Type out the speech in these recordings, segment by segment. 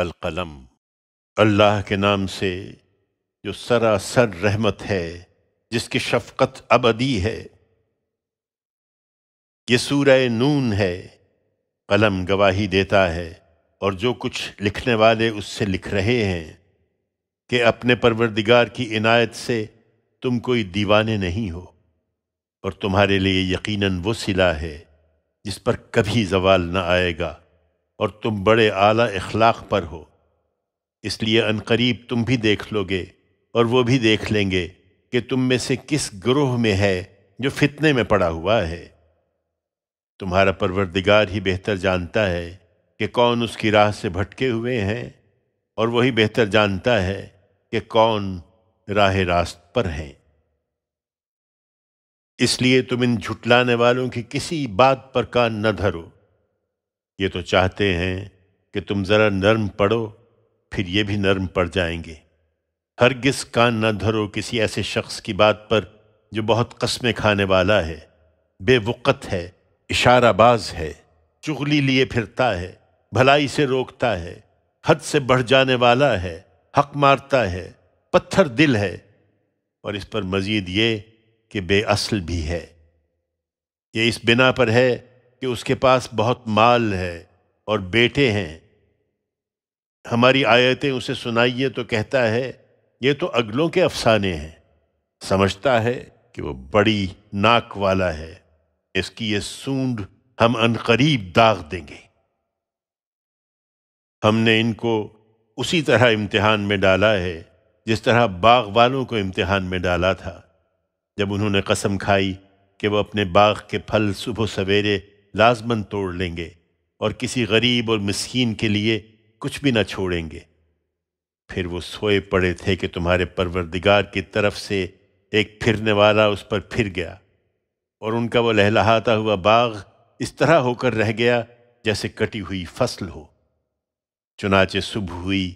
अलकलम अल्लाह के नाम से जो सरासर रहमत है जिसकी शफकत अबदी है ये सूरह नून है कलम गवाही देता है और जो कुछ लिखने वाले उससे लिख रहे हैं कि अपने परवरदिगार की इनायत से तुम कोई दीवाने नहीं हो और तुम्हारे लिए यकीनन वो सिला है जिस पर कभी जवाल न आएगा और तुम बड़े आला इखलाक पर हो इसलिए अनकरीब तुम भी देख लोगे और वो भी देख लेंगे कि तुम में से किस ग्रोह में है जो फितने में पड़ा हुआ है तुम्हारा परवरदिगार ही बेहतर जानता है कि कौन उसकी राह से भटके हुए हैं और वही बेहतर जानता है कि कौन राह रास्त पर हैं इसलिए तुम इन झुटलाने वालों की किसी बात पर कान न धरो ये तो चाहते हैं कि तुम ज़रा नर्म पड़ो फिर ये भी नर्म पड़ जाएंगे हरगिज कान न धरो किसी ऐसे शख्स की बात पर जो बहुत कस्में खाने वाला है बेवक़त है इशाराबाज है चुगली लिए फिरता है भलाई से रोकता है हद से बढ़ जाने वाला है हक मारता है पत्थर दिल है और इस पर मज़ीद ये कि बेअसल भी है ये इस बिना पर है कि उसके पास बहुत माल है और बेटे हैं हमारी आयतें उसे सुनाइए तो कहता है ये तो अगलों के अफसाने हैं समझता है कि वो बड़ी नाक वाला है इसकी ये सूंड हम अनकरीब दाग देंगे हमने इनको उसी तरह इम्तिहान में डाला है जिस तरह बाग वालों को इम्तिहान में डाला था जब उन्होंने कसम खाई कि वह अपने बाग के फल सुबह सवेरे लाजमन तोड़ लेंगे और किसी गरीब और मिसकीन के लिए कुछ भी ना छोड़ेंगे फिर वो सोए पड़े थे कि तुम्हारे परवरदिगार की तरफ से एक फिरने वाला उस पर फिर गया और उनका वो लहलहाता हुआ बाग इस तरह होकर रह गया जैसे कटी हुई फसल हो चुनाचे सुबह हुई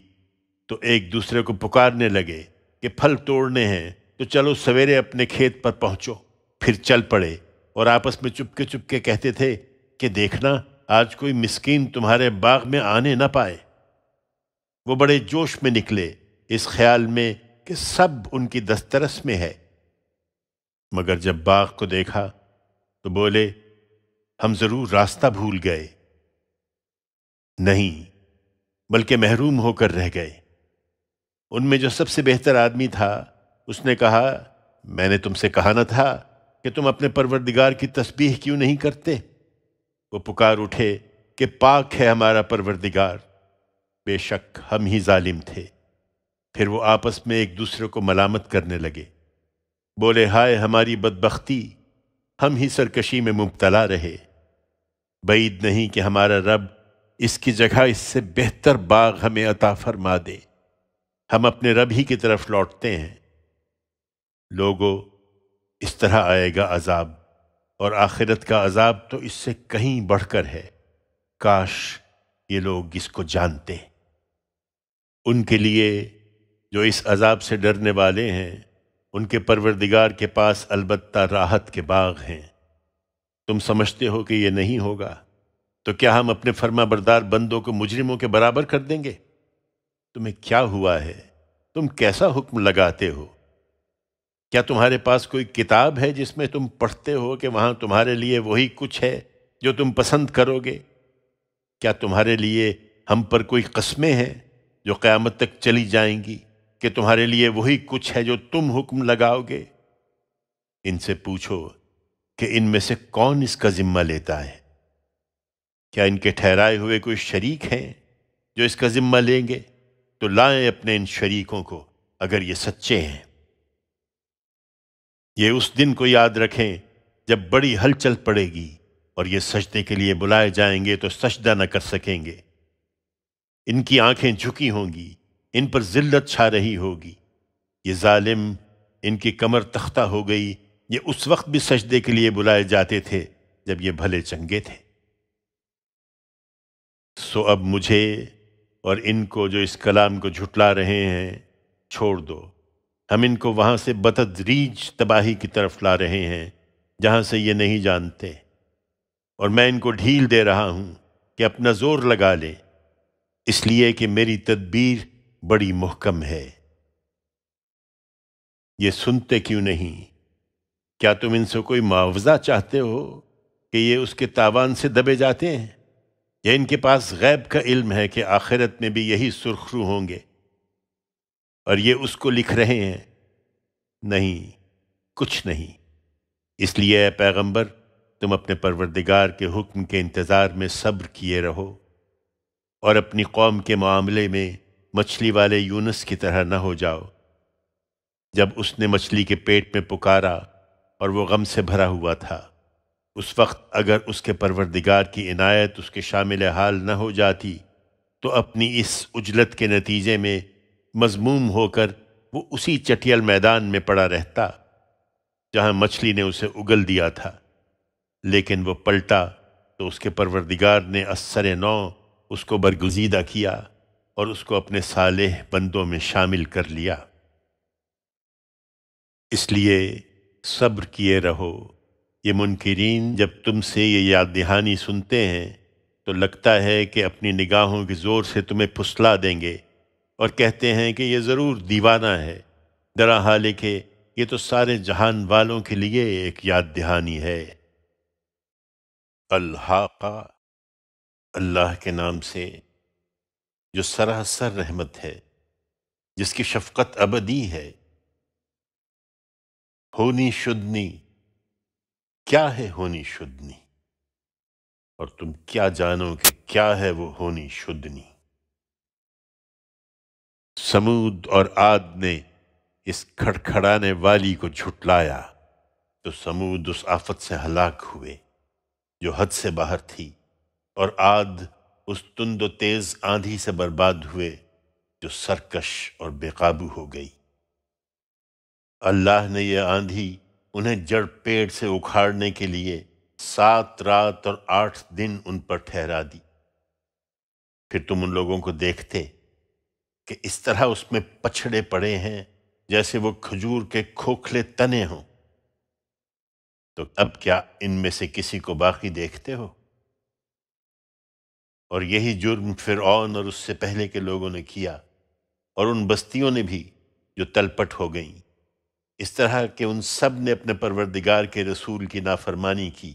तो एक दूसरे को पुकारने लगे कि फल तोड़ने हैं तो चलो सवेरे अपने खेत पर पहुंचो फिर चल पड़े और आपस में चुपके चुपके कहते थे कि देखना आज कोई मिस्कीन तुम्हारे बाग में आने ना पाए वो बड़े जोश में निकले इस ख्याल में कि सब उनकी दस्तरस में है मगर जब बाग को देखा तो बोले हम जरूर रास्ता भूल गए नहीं बल्कि महरूम होकर रह गए उनमें जो सबसे बेहतर आदमी था उसने कहा मैंने तुमसे कहा ना था कि तुम अपने परवरदिगार की तस्बीह क्यों नहीं करते वो पुकार उठे कि पाक है हमारा परवरदिगार बेशक हम ही जालिम थे फिर वो आपस में एक दूसरे को मलामत करने लगे बोले हाय हमारी बदबख्ती हम ही सरकशी में मुबतला रहे बईद नहीं कि हमारा रब इसकी जगह इससे बेहतर बाग हमें अता फरमा दे हम अपने रब ही की तरफ लौटते हैं लोगों इस तरह आएगा अजाब और आखिरत का अजाब तो इससे कहीं बढ़कर है काश ये लोग इसको जानते उनके लिए जो इस अजाब से डरने वाले हैं उनके परवरदिगार के पास अलबत्ता राहत के बाग हैं तुम समझते हो कि ये नहीं होगा तो क्या हम अपने फर्मा बरदार बंदों को मुजरिमों के बराबर कर देंगे तुम्हें क्या हुआ है तुम कैसा हुक्म लगाते हो क्या तुम्हारे पास कोई किताब है जिसमें तुम पढ़ते हो कि वहाँ तुम्हारे लिए वही कुछ है जो तुम पसंद करोगे क्या तुम्हारे लिए हम पर कोई कस्में हैं जो क़्यामत तक चली जाएंगी कि तुम्हारे लिए वही कुछ है जो तुम हुक्म लगाओगे इनसे पूछो कि इनमें से कौन इसका ज़िम्मा लेता है क्या इनके ठहराए हुए कोई शरीक हैं जो इसका ज़िम्मा लेंगे तो लाएं अपने इन शरीकों को अगर ये सच्चे हैं ये उस दिन को याद रखें जब बड़ी हलचल पड़ेगी और ये सजदे के लिए बुलाए जाएंगे तो सजदा न कर सकेंगे इनकी आंखें झुकी होंगी इन पर जिल्लत छा रही होगी ये जालिम इनकी कमर तख्ता हो गई ये उस वक्त भी सजदे के लिए बुलाए जाते थे जब ये भले चंगे थे सो अब मुझे और इनको जो इस कलाम को झुटला रहे हैं छोड़ दो हम इनको वहाँ से बतदरीज तबाही की तरफ ला रहे हैं जहाँ से ये नहीं जानते और मैं इनको ढील दे रहा हूँ कि अपना जोर लगा ले इसलिए कि मेरी तदबीर बड़ी मुहकम है ये सुनते क्यों नहीं क्या तुम इनसे कोई मुआवजा चाहते हो कि ये उसके तावान से दबे जाते हैं या इनके पास गैब का इल्म है कि आखिरत में भी यही सुरखरू होंगे और ये उसको लिख रहे हैं नहीं कुछ नहीं इसलिए पैगंबर तुम अपने परवरदिगार के हुक्म के इंतज़ार में सब्र किए रहो और अपनी कौम के मामले में मछली वाले यूनस की तरह न हो जाओ जब उसने मछली के पेट में पुकारा और वो गम से भरा हुआ था उस वक्त अगर उसके परवरदिगार की इनायत उसके शामिल हाल न हो जाती तो अपनी इस उजलत के नतीजे में मजमूम होकर वो उसी चटियल मैदान में पड़ा रहता जहां मछली ने उसे उगल दिया था लेकिन वो पलटा तो उसके परवरदिगार ने असर नौ उसको बरगुजीदा किया और उसको अपने साले बंदों में शामिल कर लिया इसलिए सब्र किए रहो ये मुनकरीन जब तुमसे ये याद दहानी सुनते हैं तो लगता है कि अपनी निगाहों के ज़ोर से तुम्हें फुसला देंगे और कहते हैं कि ये ज़रूर दीवाना है दरा हाल लिखे ये तो सारे जहान वालों के लिए एक याद दहानी है अल्हा अल्लाह के नाम से जो सरासर रहमत है जिसकी शफकत अबदी है होनी शुद्नी क्या है होनी शुद्नी और तुम क्या जानो कि क्या है वो होनी शुद्धनी समूद और आद ने इस खड़खड़ाने वाली को झुटलाया तो समूद उस आफत से हलाक हुए जो हद से बाहर थी और आद उस तुंद तेज आंधी से बर्बाद हुए जो सरकश और बेकाबू हो गई अल्लाह ने यह आंधी उन्हें जड़ पेड़ से उखाड़ने के लिए सात रात और आठ दिन उन पर ठहरा दी फिर तुम उन लोगों को देखते कि इस तरह उसमें पछड़े पड़े हैं जैसे वो खजूर के खोखले तने हों तो अब क्या इनमें से किसी को बाकी देखते हो और यही जुर्म ऑन और उससे पहले के लोगों ने किया और उन बस्तियों ने भी जो तलपट हो गईं इस तरह के उन सब ने अपने परवरदिगार के रसूल की नाफरमानी की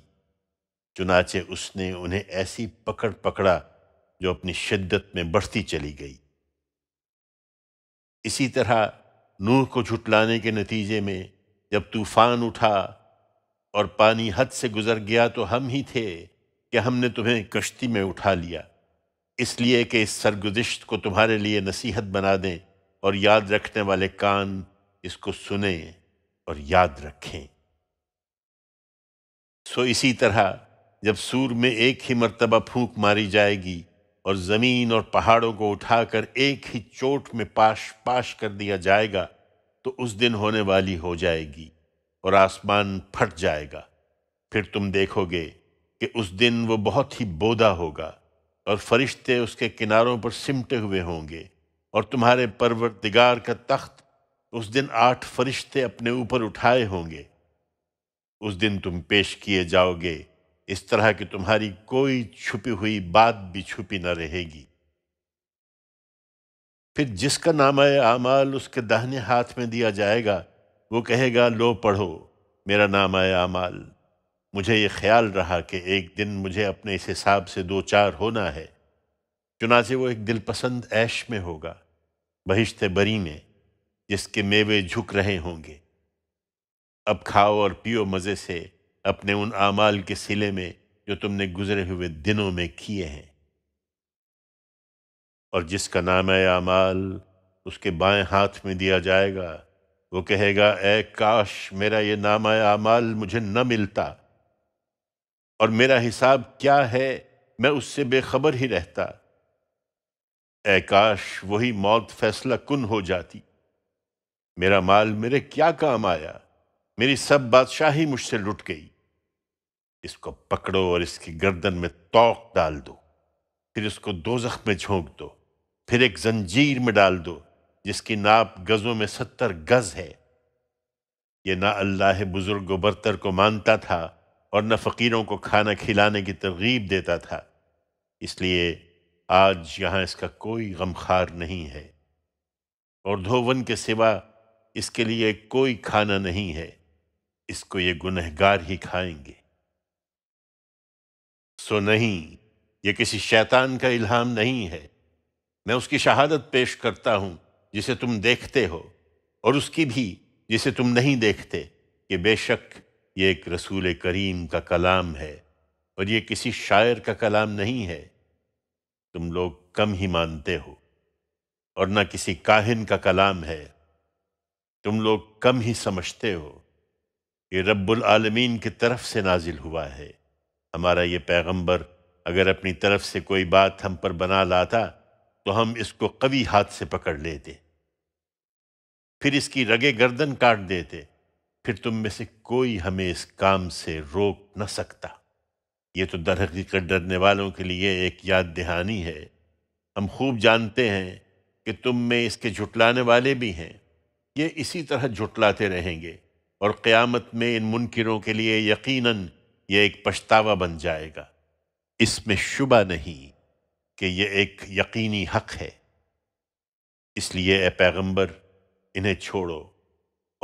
चुनाचे उसने उन्हें ऐसी पकड़ पकड़ा जो अपनी शिद्दत में बढ़ती चली गई इसी तरह नूह को झुटलाने के नतीजे में जब तूफान उठा और पानी हद से गुज़र गया तो हम ही थे कि हमने तुम्हें कश्ती में उठा लिया इसलिए कि इस सरगुजश्त को तुम्हारे लिए नसीहत बना दें और याद रखने वाले कान इसको सुने और याद रखें सो इसी तरह जब सूर में एक ही मर्तबा फूंक मारी जाएगी और ज़मीन और पहाड़ों को उठाकर एक ही चोट में पाश पाश कर दिया जाएगा तो उस दिन होने वाली हो जाएगी और आसमान फट जाएगा फिर तुम देखोगे कि उस दिन वो बहुत ही बोदा होगा और फरिश्ते उसके किनारों पर सिमटे हुए होंगे और तुम्हारे परवरदिगार का तख्त उस दिन आठ फरिश्ते अपने ऊपर उठाए होंगे उस दिन तुम पेश किए जाओगे इस तरह की तुम्हारी कोई छुपी हुई बात भी छुपी न रहेगी फिर जिसका नाम आमाल उसके दाहिने हाथ में दिया जाएगा वो कहेगा लो पढ़ो मेरा नाम आमाल मुझे ये ख्याल रहा कि एक दिन मुझे अपने इस हिसाब से दो चार होना है चुनाचे वो एक दिलपसंद ऐश में होगा बहिश्त बरी में जिसके मेवे झुक रहे होंगे अब खाओ और पियो मज़े से अपने उन अमाल के सिले में जो तुमने गुजरे हुए दिनों में किए हैं और जिसका नाम है आमाल उसके बाएं हाथ में दिया जाएगा वो कहेगा ए काश मेरा ये नाम अमाल मुझे न मिलता और मेरा हिसाब क्या है मैं उससे बेखबर ही रहता ए काश वही मौत फैसला कुन हो जाती मेरा माल मेरे क्या काम आया मेरी सब बादशाही मुझसे लुट गई इसको पकड़ो और इसकी गर्दन में तोक डाल दो फिर इसको दो जख्म में झोंक दो फिर एक जंजीर में डाल दो जिसकी नाप गज़ों में सत्तर गज़ है ये ना अल्लाह बुज़ुर्ग बरतर को मानता था और न फ़कीरों को खाना खिलाने की तरगीब देता था इसलिए आज यहाँ इसका कोई गमखार नहीं है और धोवन के सिवा इसके लिए कोई खाना नहीं है इसको ये गुनहगार ही खाएंगे सो नहीं ये किसी शैतान का इल्हाम नहीं है मैं उसकी शहादत पेश करता हूँ जिसे तुम देखते हो और उसकी भी जिसे तुम नहीं देखते कि बेशक ये एक रसूल करीम का कलाम है और ये किसी शायर का कलाम नहीं है तुम लोग कम ही मानते हो और न किसी काहिन का कलाम है तुम लोग कम ही समझते हो ये रब्बुल आलमीन की तरफ से नाजिल हुआ है हमारा ये पैगंबर अगर अपनी तरफ से कोई बात हम पर बना लाता तो हम इसको कवि हाथ से पकड़ लेते फिर इसकी रगे गर्दन काट देते फिर तुम में से कोई हमें इस काम से रोक न सकता ये तो दरहकीकत डरने वालों के लिए एक याद दहानी है हम खूब जानते हैं कि तुम में इसके झुटलाने वाले भी हैं ये इसी तरह झुटलाते रहेंगे और क़्यामत में इन मुनकरों के लिए यकीनन ये एक पछतावा बन जाएगा इसमें शुबा नहीं कि यह एक यकीनी हक है इसलिए ए पैगंबर इन्हें छोड़ो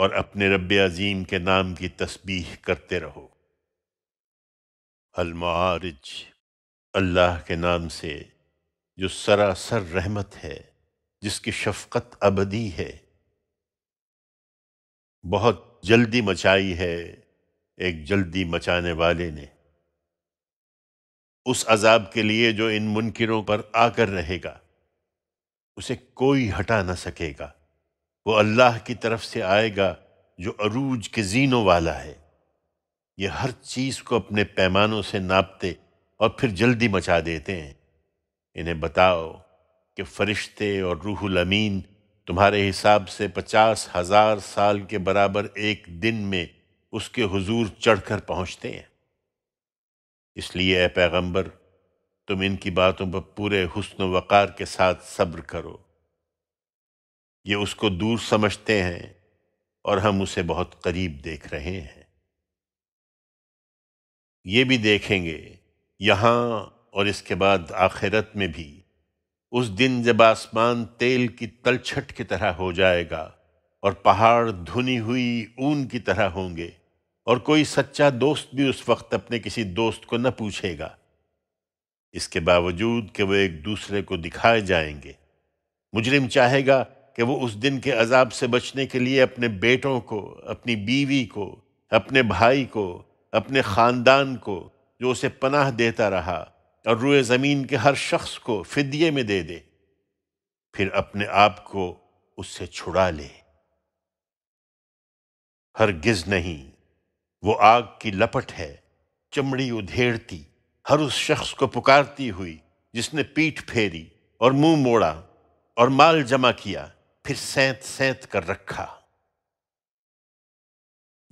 और अपने रब अजीम के नाम की तस्बीह करते रहो अलमारिज अल्लाह के नाम से जो सरासर रहमत है जिसकी शफकत अबदी है बहुत जल्दी मचाई है एक जल्दी मचाने वाले ने उस अजाब के लिए जो इन मुनकरों पर आकर रहेगा उसे कोई हटा ना सकेगा वो अल्लाह की तरफ से आएगा जो अरूज के जीनों वाला है ये हर चीज़ को अपने पैमानों से नापते और फिर जल्दी मचा देते हैं इन्हें बताओ कि फरिश्ते और रूहुल अमीन तुम्हारे हिसाब से पचास हजार साल के बराबर एक दिन में उसके हुजूर चढ़कर पहुंचते हैं इसलिए ए पैगंबर तुम इनकी बातों पर पूरे हुस्न वक़ार के साथ सब्र करो ये उसको दूर समझते हैं और हम उसे बहुत करीब देख रहे हैं ये भी देखेंगे यहाँ और इसके बाद आखिरत में भी उस दिन जब आसमान तेल की तलछट की तरह हो जाएगा और पहाड़ धुनी हुई ऊन की तरह होंगे और कोई सच्चा दोस्त भी उस वक्त अपने किसी दोस्त को न पूछेगा इसके बावजूद कि वे एक दूसरे को दिखाए जाएंगे मुजरिम चाहेगा कि वो उस दिन के अजाब से बचने के लिए अपने बेटों को अपनी बीवी को अपने भाई को अपने ख़ानदान को जो उसे पनाह देता रहा और रुए ज़मीन के हर शख्स को फिदिये में दे दे फिर अपने आप को उससे छुड़ा ले हरगिज नहीं वो आग की लपट है चमड़ी उधेड़ती हर उस शख्स को पुकारती हुई जिसने पीठ फेरी और मुंह मोड़ा और माल जमा किया फिर सैंत सैंत कर रखा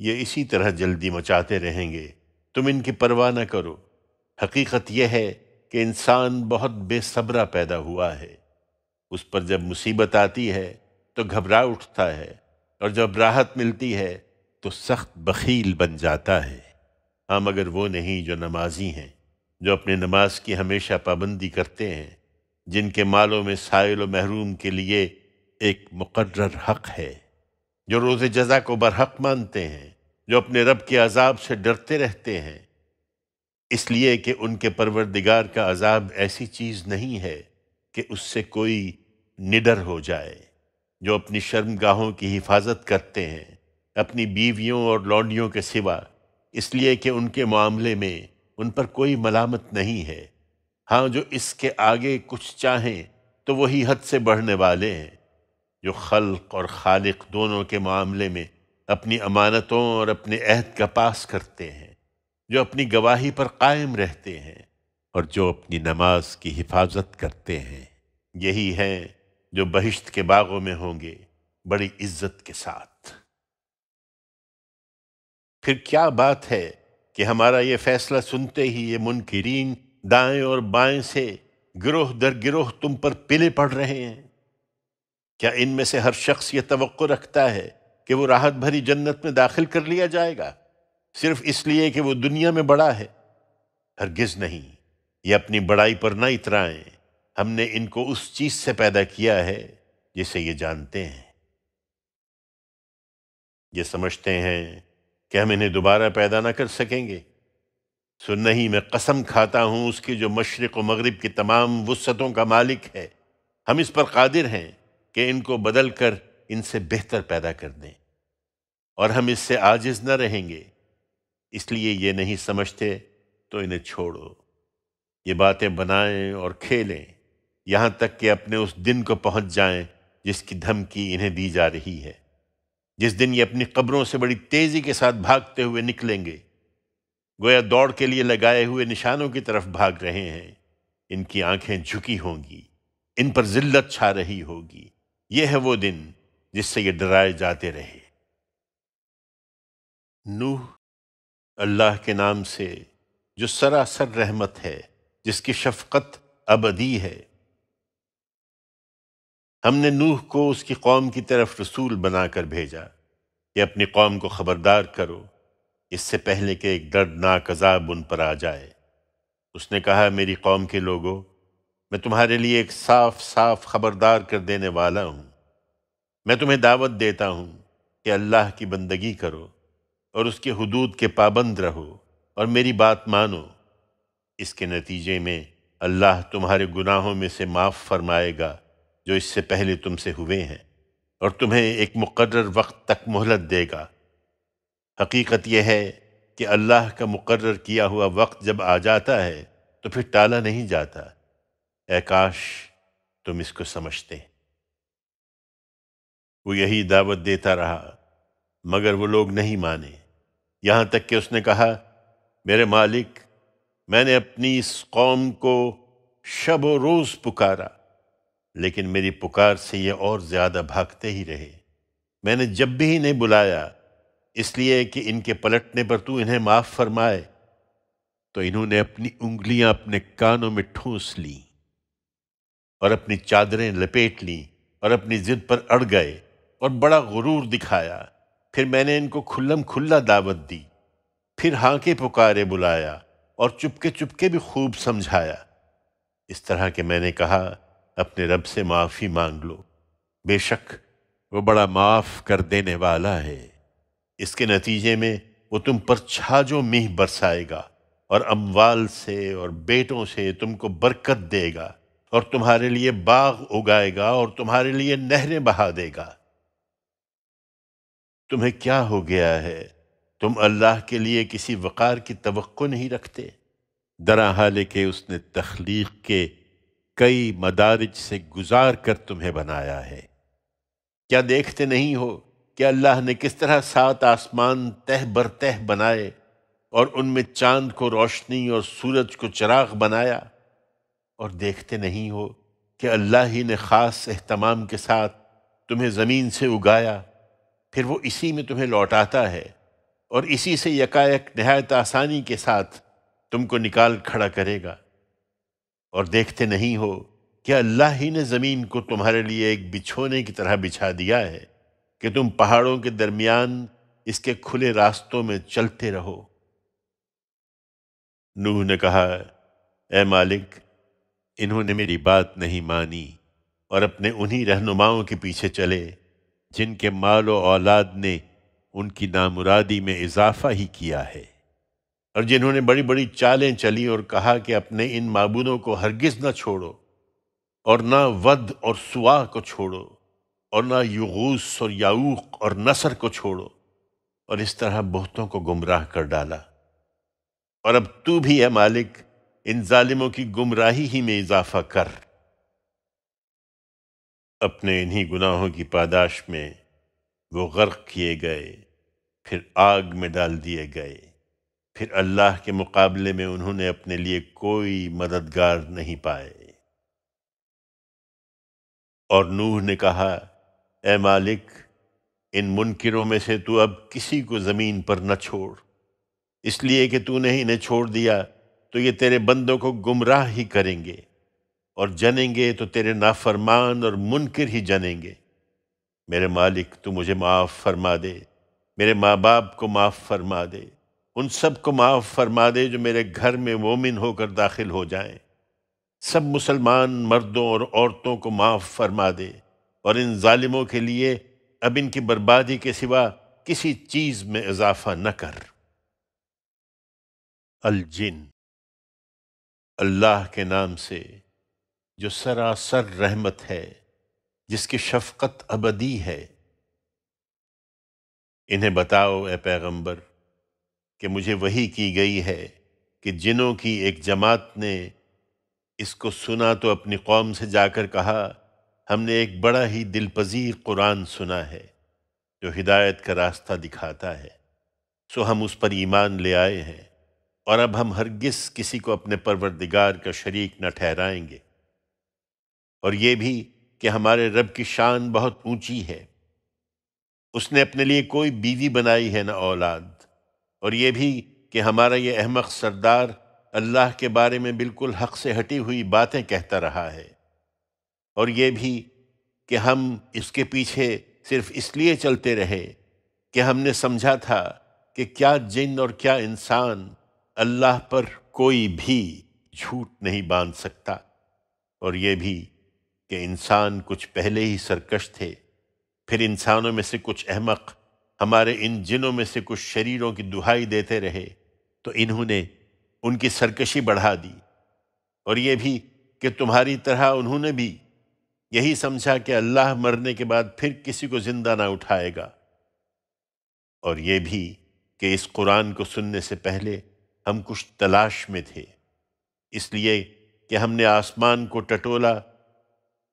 ये इसी तरह जल्दी मचाते रहेंगे तुम इनकी परवाह न करो हकीकत यह है कि इंसान बहुत बेसब्रा पैदा हुआ है उस पर जब मुसीबत आती है तो घबरा उठता है और जब राहत मिलती है तो सख्त बखील बन जाता है हाँ मगर वो नहीं जो नमाजी हैं जो अपने नमाज की हमेशा पाबंदी करते हैं जिनके मालों में सायल व महरूम के लिए एक मुकर्र हक़ है जो रोज़ जजा को बरहक मानते हैं जो अपने रब के अजाब से डरते रहते हैं इसलिए कि उनके परवरदिगार का अजाब ऐसी चीज़ नहीं है कि उससे कोई निडर हो जाए जो अपनी शर्मगाहों की हिफाजत करते हैं अपनी बीवियों और लौंडियों के सिवा इसलिए कि उनके मामले में उन पर कोई मलामत नहीं है हाँ जो इसके आगे कुछ चाहें तो वही हद से बढ़ने वाले हैं जो खल्क और खालिक दोनों के मामले में अपनी अमानतों और अपने अहद का पास करते हैं जो अपनी गवाही पर कायम रहते हैं और जो अपनी नमाज की हिफाजत करते हैं यही हैं जो बहिश्त के बागों में होंगे बड़ी इज्जत के साथ फिर क्या बात है कि हमारा ये फैसला सुनते ही ये मुनकरीन दाएं और बाएं से गिरोह दर गिरोह तुम पर पिले पड़ रहे हैं क्या इनमें से हर शख्स ये तो रखता है कि वो राहत भरी जन्नत में दाखिल कर लिया जाएगा सिर्फ इसलिए कि वो दुनिया में बड़ा है हरगिज़ नहीं ये अपनी बड़ाई पर ना इतराएं हमने इनको उस चीज़ से पैदा किया है जिसे ये जानते हैं ये समझते हैं कि हम इन्हें दोबारा पैदा ना कर सकेंगे सो नहीं मैं कसम खाता हूँ उसकी जो मशरक़ व मगरब की तमाम वसतों का मालिक है हम इस पर कादिर हैं कि इनको बदल कर इनसे बेहतर पैदा कर दें और हम इससे आजिज न रहेंगे इसलिए ये नहीं समझते तो इन्हें छोड़ो ये बातें बनाएं और खेलें यहाँ तक कि अपने उस दिन को पहुँच जाएँ जिसकी धमकी इन्हें दी जा रही है जिस दिन ये अपनी कब्रों से बड़ी तेजी के साथ भागते हुए निकलेंगे गोया दौड़ के लिए लगाए हुए निशानों की तरफ भाग रहे हैं इनकी आंखें झुकी होंगी इन पर जिल्लत छा रही होगी यह है वो दिन जिससे ये डराए जाते रहे नूह अल्लाह के नाम से जो सरासर रहमत है जिसकी शफकत अबदी है हमने नूह को उसकी कौम की तरफ रसूल बनाकर भेजा कि अपनी कौम को खबरदार करो इससे पहले कि एक दर्दनाक अजाब उन पर आ जाए उसने कहा मेरी कौम के लोगों मैं तुम्हारे लिए एक साफ साफ खबरदार कर देने वाला हूँ मैं तुम्हें दावत देता हूँ कि अल्लाह की बंदगी करो और उसके हदूद के पाबंद रहो और मेरी बात मानो इसके नतीजे में अल्लाह तुम्हारे गुनाहों में से माफ़ फरमाएगा जो इससे पहले तुमसे हुए हैं और तुम्हें एक मुकर्र वक्त तक मोहलत देगा हकीकत यह है कि अल्लाह का मुकर्र किया हुआ वक्त जब आ जाता है तो फिर टाला नहीं जाता आकाश तुम इसको समझते वो यही दावत देता रहा मगर वो लोग नहीं माने यहाँ तक कि उसने कहा मेरे मालिक मैंने अपनी इस कौम को शब रोज़ पुकारा लेकिन मेरी पुकार से ये और ज़्यादा भागते ही रहे मैंने जब भी इन्हें बुलाया इसलिए कि इनके पलटने पर तू इन्हें माफ़ फरमाए तो इन्होंने अपनी उंगलियां अपने कानों में ठूंस ली और अपनी चादरें लपेट ली और अपनी जिद पर अड़ गए और बड़ा गुरूर दिखाया फिर मैंने इनको खुल्लम खुल्ला दावत दी फिर हाँके पुकारे बुलाया और चुपके चुपके भी खूब समझाया इस तरह के मैंने कहा अपने रब से माफ़ी मांग लो बेशक वो बड़ा माफ़ कर देने वाला है इसके नतीजे में वो तुम पर छाजो मीह बरसाएगा और अमवाल से और बेटों से तुमको बरकत देगा और तुम्हारे लिए बाग उगाएगा और तुम्हारे लिए नहरें बहा देगा तुम्हें क्या हो गया है तुम अल्लाह के लिए किसी वक़ार की तो नहीं रखते दरा हाल के उसने तख्लीक के कई मदारज से गुजार कर तुम्हें बनाया है क्या देखते नहीं हो कि अल्लाह ने किस तरह सात आसमान तह बर तह बनाए और उनमें चांद को रोशनी और सूरज को चराग बनाया और देखते नहीं हो कि अल्लाह ही ने ख़ास अहतमाम के साथ तुम्हें ज़मीन से उगाया फिर वो इसी में तुम्हें लौटाता है और इसी से यकायक नहायत आसानी के साथ तुमको निकाल खड़ा करेगा और देखते नहीं हो कि अल्लाह ही ने ज़मीन को तुम्हारे लिए एक बिछोने की तरह बिछा दिया है कि तुम पहाड़ों के दरमियान इसके खुले रास्तों में चलते रहो नूह ने कहा ए मालिक इन्होंने मेरी बात नहीं मानी और अपने उन्हीं रहनुमाओं के पीछे चले जिनके माल और औलाद ने उनकी नामुरादी में इजाफा ही किया है और जिन्होंने बड़ी बड़ी चालें चली और कहा कि अपने इन माबूदों को हरगिज़ न छोड़ो और ना वद और सुआ को छोड़ो और ना युगूस और याऊक और नसर को छोड़ो और इस तरह बहुतों को गुमराह कर डाला और अब तू भी है मालिक इन जालिमों की गुमराही ही में इजाफा कर अपने इन्हीं गुनाहों की पादाश में वो गर्क किए गए फिर आग में डाल दिए गए फिर अल्लाह के मुकाबले में उन्होंने अपने लिए कोई मददगार नहीं पाए और नूह ने कहा ए मालिक इन मुनकरों में से तू अब किसी को ज़मीन पर न छोड़ इसलिए कि तूने ही इन्हें छोड़ दिया तो ये तेरे बंदों को गुमराह ही करेंगे और जनेंगे तो तेरे नाफरमान और मुनकर ही जनेंगे मेरे मालिक तू मुझे माफ़ फरमा दे मेरे माँ बाप को माफ़ फरमा दे उन सब को माफ़ फरमा दे जो मेरे घर में मोमिन होकर दाखिल हो जाएं सब मुसलमान मर्दों और औरतों को माफ़ फरमा दे और इन ालिमों के लिए अब इनकी बर्बादी के सिवा किसी चीज़ में इजाफा न कर अलजिन अल्लाह के नाम से जो सरासर रहमत है जिसकी शफकत अबदी है इन्हें बताओ ए पैगंबर कि मुझे वही की गई है कि जिनों की एक जमात ने इसको सुना तो अपनी कौम से जाकर कहा हमने एक बड़ा ही दिलपजीर कुरान सुना है जो हिदायत का रास्ता दिखाता है सो हम उस पर ईमान ले आए हैं और अब हम हरगिस किसी को अपने परवरदिगार का शरीक न ठहराएंगे और ये भी कि हमारे रब की शान बहुत ऊंची है उसने अपने लिए कोई बीवी बनाई है ना औलाद और ये भी कि हमारा ये अहमक सरदार अल्लाह के बारे में बिल्कुल हक से हटी हुई बातें कहता रहा है और ये भी कि हम इसके पीछे सिर्फ इसलिए चलते रहे कि हमने समझा था कि क्या जिन और क्या इंसान अल्लाह पर कोई भी झूठ नहीं बांध सकता और ये भी कि इंसान कुछ पहले ही सरकश थे फिर इंसानों में से कुछ अहमक हमारे इन जिनों में से कुछ शरीरों की दुहाई देते रहे तो इन्होंने उनकी सरकशी बढ़ा दी और ये भी कि तुम्हारी तरह उन्होंने भी यही समझा कि अल्लाह मरने के बाद फिर किसी को ज़िंदा ना उठाएगा और ये भी कि इस कुरान को सुनने से पहले हम कुछ तलाश में थे इसलिए कि हमने आसमान को टटोला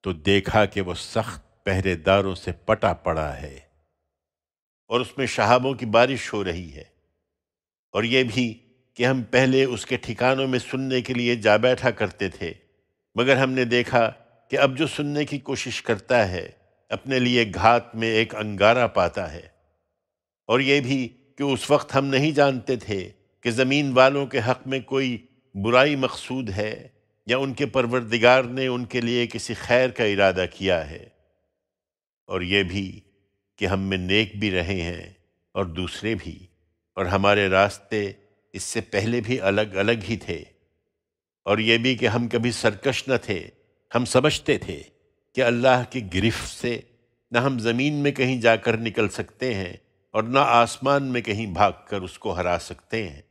तो देखा कि वह सख्त पहरेदारों से पटा पड़ा है और उसमें शहाबों की बारिश हो रही है और ये भी कि हम पहले उसके ठिकानों में सुनने के लिए जा बैठा करते थे मगर हमने देखा कि अब जो सुनने की कोशिश करता है अपने लिए घात में एक अंगारा पाता है और ये भी कि उस वक्त हम नहीं जानते थे कि ज़मीन वालों के हक़ में कोई बुराई मकसूद है या उनके परवरदिगार ने उनके लिए किसी खैर का इरादा किया है और ये भी कि हम में नेक भी रहे हैं और दूसरे भी और हमारे रास्ते इससे पहले भी अलग अलग ही थे और ये भी कि हम कभी सरकश न थे हम समझते थे कि अल्लाह की गिरफ्त से न हम ज़मीन में कहीं जाकर निकल सकते हैं और न आसमान में कहीं भागकर उसको हरा सकते हैं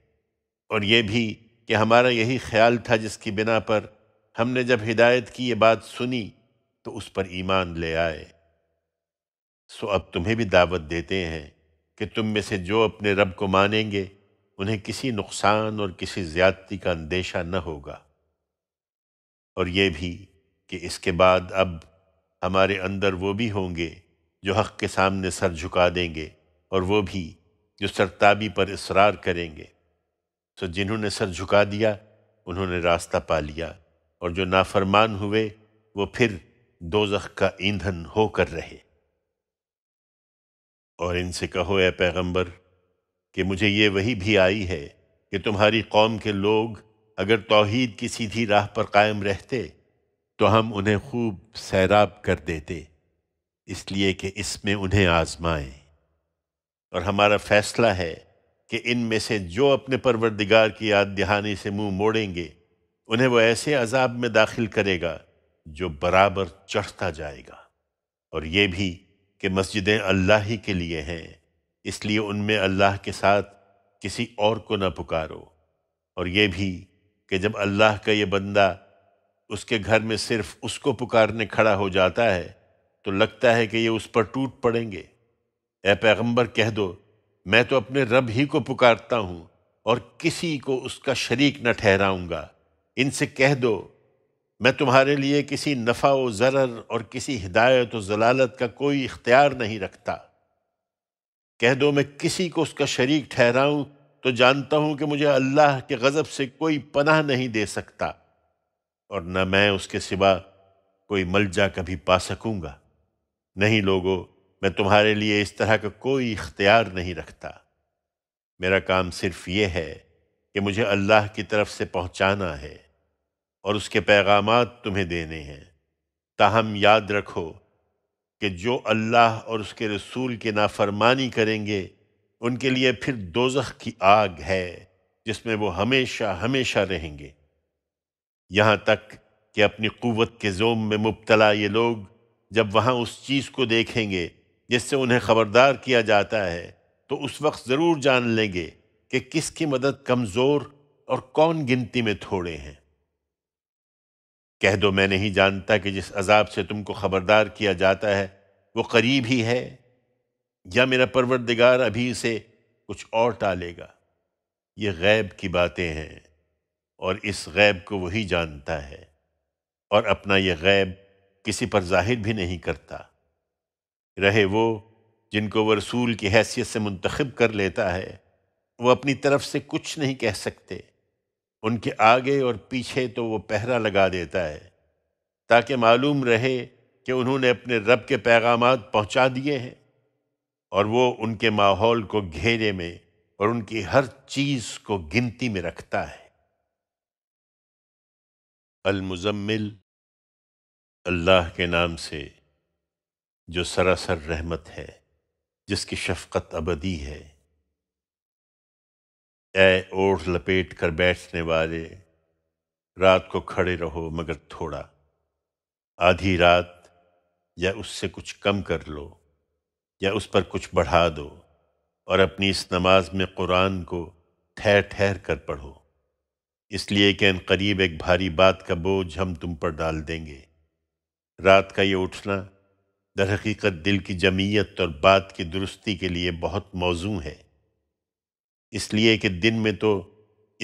और ये भी कि हमारा यही ख्याल था जिसकी बिना पर हमने जब हिदायत की ये बात सुनी तो उस पर ईमान ले आए सो अब तुम्हें भी दावत देते हैं कि तुम में से जो अपने रब को मानेंगे उन्हें किसी नुकसान और किसी ज़्यादती का अंदेशा न होगा और ये भी कि इसके बाद अब हमारे अंदर वो भी होंगे जो हक़ के सामने सर झुका देंगे और वो भी जो सरताबी पर इसरार करेंगे सो जिन्होंने सर झुका दिया उन्होंने रास्ता पा लिया और जो नाफरमान हुए वो फिर दोजख का ईंधन होकर रहे और इनसे कहो ए पैगंबर कि मुझे ये वही भी आई है कि तुम्हारी कौम के लोग अगर तौहीद की सीधी राह पर कायम रहते तो हम उन्हें खूब सैराब कर देते इसलिए कि इसमें उन्हें आजमाएं और हमारा फैसला है कि इनमें से जो अपने परवरदिगार की याद दहानी से मुंह मोड़ेंगे उन्हें वो ऐसे अजाब में दाखिल करेगा जो बराबर चढ़ता जाएगा और ये भी कि मस्जिदें अल्लाह ही के लिए हैं इसलिए उनमें अल्लाह के साथ किसी और को ना पुकारो और ये भी कि जब अल्लाह का ये बंदा उसके घर में सिर्फ उसको पुकारने खड़ा हो जाता है तो लगता है कि ये उस पर टूट पड़ेंगे ए पैगंबर कह दो मैं तो अपने रब ही को पुकारता हूँ और किसी को उसका शरीक न ठहराऊंगा इनसे कह दो मैं तुम्हारे लिए किसी नफ़ा व ज़रर और किसी हिदायत व जलालत का कोई इख्तियार नहीं रखता कह दो मैं किसी को उसका शरीक ठहराऊं तो जानता हूं कि मुझे अल्लाह के गज़ब से कोई पनाह नहीं दे सकता और न मैं उसके सिवा कोई मलजा कभी पा सकूंगा नहीं लोगो मैं तुम्हारे लिए इस तरह का कोई इख्तियार नहीं रखता मेरा काम सिर्फ ये है कि मुझे अल्लाह की तरफ से पहुंचाना है और उसके पैगाम तुम्हें देने हैं ताहम याद रखो कि जो अल्लाह और उसके रसूल के नाफरमानी करेंगे उनके लिए फिर दोजख की आग है जिसमें वो हमेशा हमेशा रहेंगे यहाँ तक कि अपनी क़वत के जोम में मुबतला ये लोग जब वहाँ उस चीज़ को देखेंगे जिससे उन्हें ख़बरदार किया जाता है तो उस वक्त ज़रूर जान लेंगे कि किसकी मदद कमज़ोर और कौन गिनती में थोड़े हैं कह दो मैं नहीं जानता कि जिस अजाब से तुमको ख़बरदार किया जाता है वो करीब ही है या मेरा परवरदिगार अभी इसे कुछ और टालेगा ये गैब की बातें हैं और इस गैब को वही जानता है और अपना यह गैब किसी पर जाहिर भी नहीं करता रहे वो जिनको वह रसूल की हैसियत से मुंतखब कर लेता है वो अपनी तरफ से कुछ नहीं कह सकते उनके आगे और पीछे तो वो पहरा लगा देता है ताकि मालूम रहे कि उन्होंने अपने रब के पैगाम पहुंचा दिए हैं और वो उनके माहौल को घेरे में और उनकी हर चीज़ को गिनती में रखता है अलमुजम्मिल अल्लाह के नाम से जो सरासर रहमत है जिसकी शफकत अबदी है ऐ ओढ़ लपेट कर बैठने वाले रात को खड़े रहो मगर थोड़ा आधी रात या उससे कुछ कम कर लो या उस पर कुछ बढ़ा दो और अपनी इस नमाज में कुरान को ठहर ठहर कर पढ़ो इसलिए कि इन करीब एक भारी बात का बोझ हम तुम पर डाल देंगे रात का ये उठना दरहकीकत दिल की जमीयत और बात की दुरुस्ती के लिए बहुत मौजू है इसलिए कि दिन में तो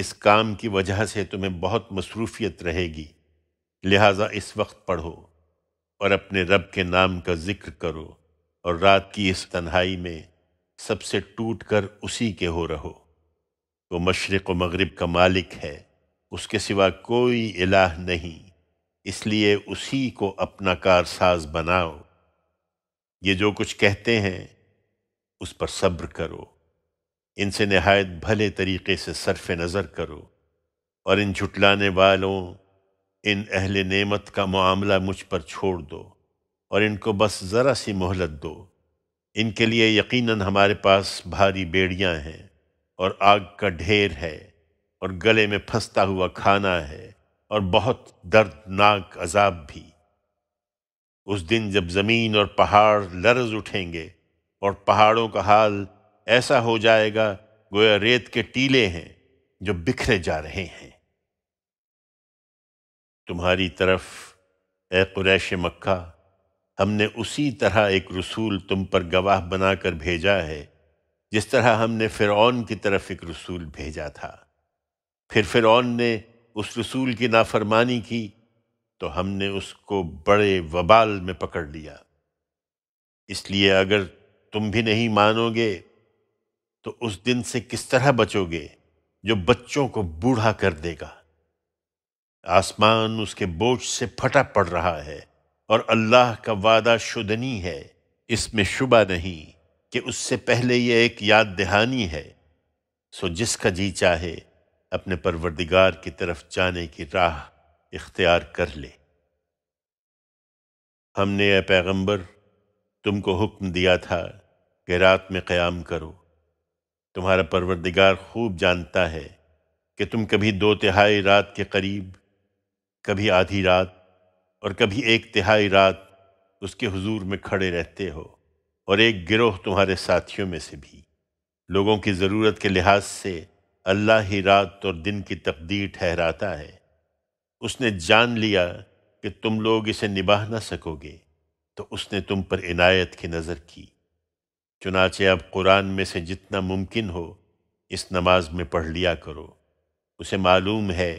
इस काम की वजह से तुम्हें बहुत मसरूफियत रहेगी लिहाजा इस वक्त पढ़ो और अपने रब के नाम का ज़िक्र करो और रात की इस तन्हाई में सबसे टूट कर उसी के हो रहो वो तो मशरक़ व मगरब का मालिक है उसके सिवा कोई इलाह नहीं इसलिए उसी को अपना कारसाज बनाओ ये जो कुछ कहते हैं उस पर सब्र करो इनसे नहायत भले तरीके से सरफ नज़र करो और इन झुटलाने वालों इन अहल नेमत का मामला मुझ पर छोड़ दो और इनको बस ज़रा सी मोहलत दो इनके लिए यकीनन हमारे पास भारी बेड़ियां हैं और आग का ढेर है और गले में फंसता हुआ खाना है और बहुत दर्दनाक अजाब भी उस दिन जब ज़मीन और पहाड़ लरज उठेंगे और पहाड़ों का हाल ऐसा हो जाएगा गोया रेत के टीले हैं जो बिखरे जा रहे हैं तुम्हारी तरफ ए कुरैश मक्का हमने उसी तरह एक रसूल तुम पर गवाह बनाकर भेजा है जिस तरह हमने फ़िरौन की तरफ एक रसूल भेजा था फिर फ़िरौन ने उस रसूल की नाफरमानी की तो हमने उसको बड़े वबाल में पकड़ लिया इसलिए अगर तुम भी नहीं मानोगे तो उस दिन से किस तरह बचोगे जो बच्चों को बूढ़ा कर देगा आसमान उसके बोझ से फटा पड़ रहा है और अल्लाह का वादा शुदनी है इसमें शुबा नहीं कि उससे पहले यह एक याद दहानी है सो जिसका जी चाहे अपने परवरदिगार की तरफ जाने की राह इख्तियार कर ले हमने ए पैगंबर तुमको हुक्म दिया था कि रात में क्याम करो तुम्हारा परवरदिगार खूब जानता है कि तुम कभी दो तिहाई रात के करीब कभी आधी रात और कभी एक तिहाई रात उसके हुजूर में खड़े रहते हो और एक गिरोह तुम्हारे साथियों में से भी लोगों की ज़रूरत के लिहाज से अल्लाह ही रात और दिन की तकदीर ठहराता है उसने जान लिया कि तुम लोग इसे निभा ना सकोगे तो उसने तुम पर इनायत की नज़र की चुनाचे अब कुरान में से जितना मुमकिन हो इस नमाज में पढ़ लिया करो उसे मालूम है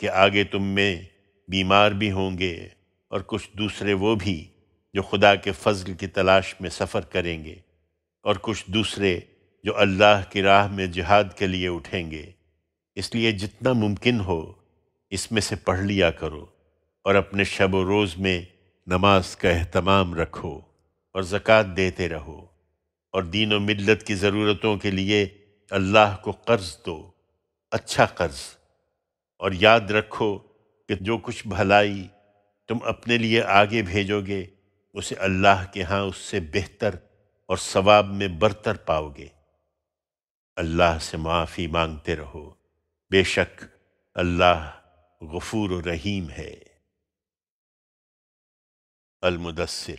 कि आगे तुम में बीमार भी होंगे और कुछ दूसरे वो भी जो खुदा के फजल की तलाश में सफ़र करेंगे और कुछ दूसरे जो अल्लाह की राह में जिहाद के लिए उठेंगे इसलिए जितना मुमकिन हो इसमें से पढ़ लिया करो और अपने शब रोज़ में नमाज का अहतमाम रखो और ज़क़़त देते रहो और दीन और मिलत की ज़रूरतों के लिए अल्लाह को कर्ज़ दो अच्छा कर्ज़ और याद रखो कि जो कुछ भलाई तुम अपने लिए आगे भेजोगे उसे अल्लाह के यहाँ उससे बेहतर और सवाब में बरतर पाओगे अल्लाह से माफ़ी मांगते रहो बेशक अल्लाह गफूर रहीम है अलमुदसर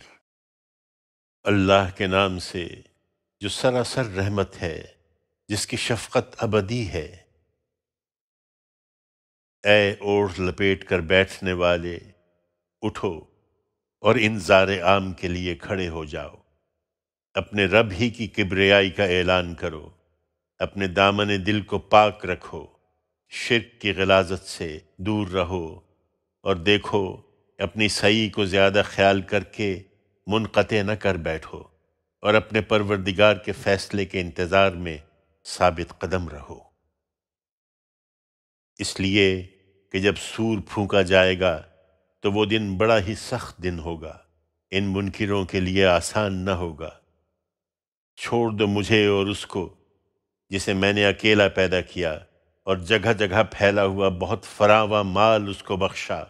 अल्लाह के नाम से जो सरासर रहमत है जिसकी शफकत अबदी है ऐ और लपेट कर बैठने वाले उठो और इन जार आम के लिए खड़े हो जाओ अपने रब ही की किब्रियाई का ऐलान करो अपने दामन दिल को पाक रखो शिरक की गलाजत से दूर रहो और देखो अपनी सही को ज़्यादा ख्याल करके मुनक़ न कर बैठो और अपने परवरदिगार के फैसले के इंतज़ार में साबित कदम रहो इसलिए कि जब सूर फूका जाएगा तो वो दिन बड़ा ही सख्त दिन होगा इन मुनकरों के लिए आसान न होगा छोड़ दो मुझे और उसको जिसे मैंने अकेला पैदा किया और जगह जगह फैला हुआ बहुत फरावा माल उसको बख्शा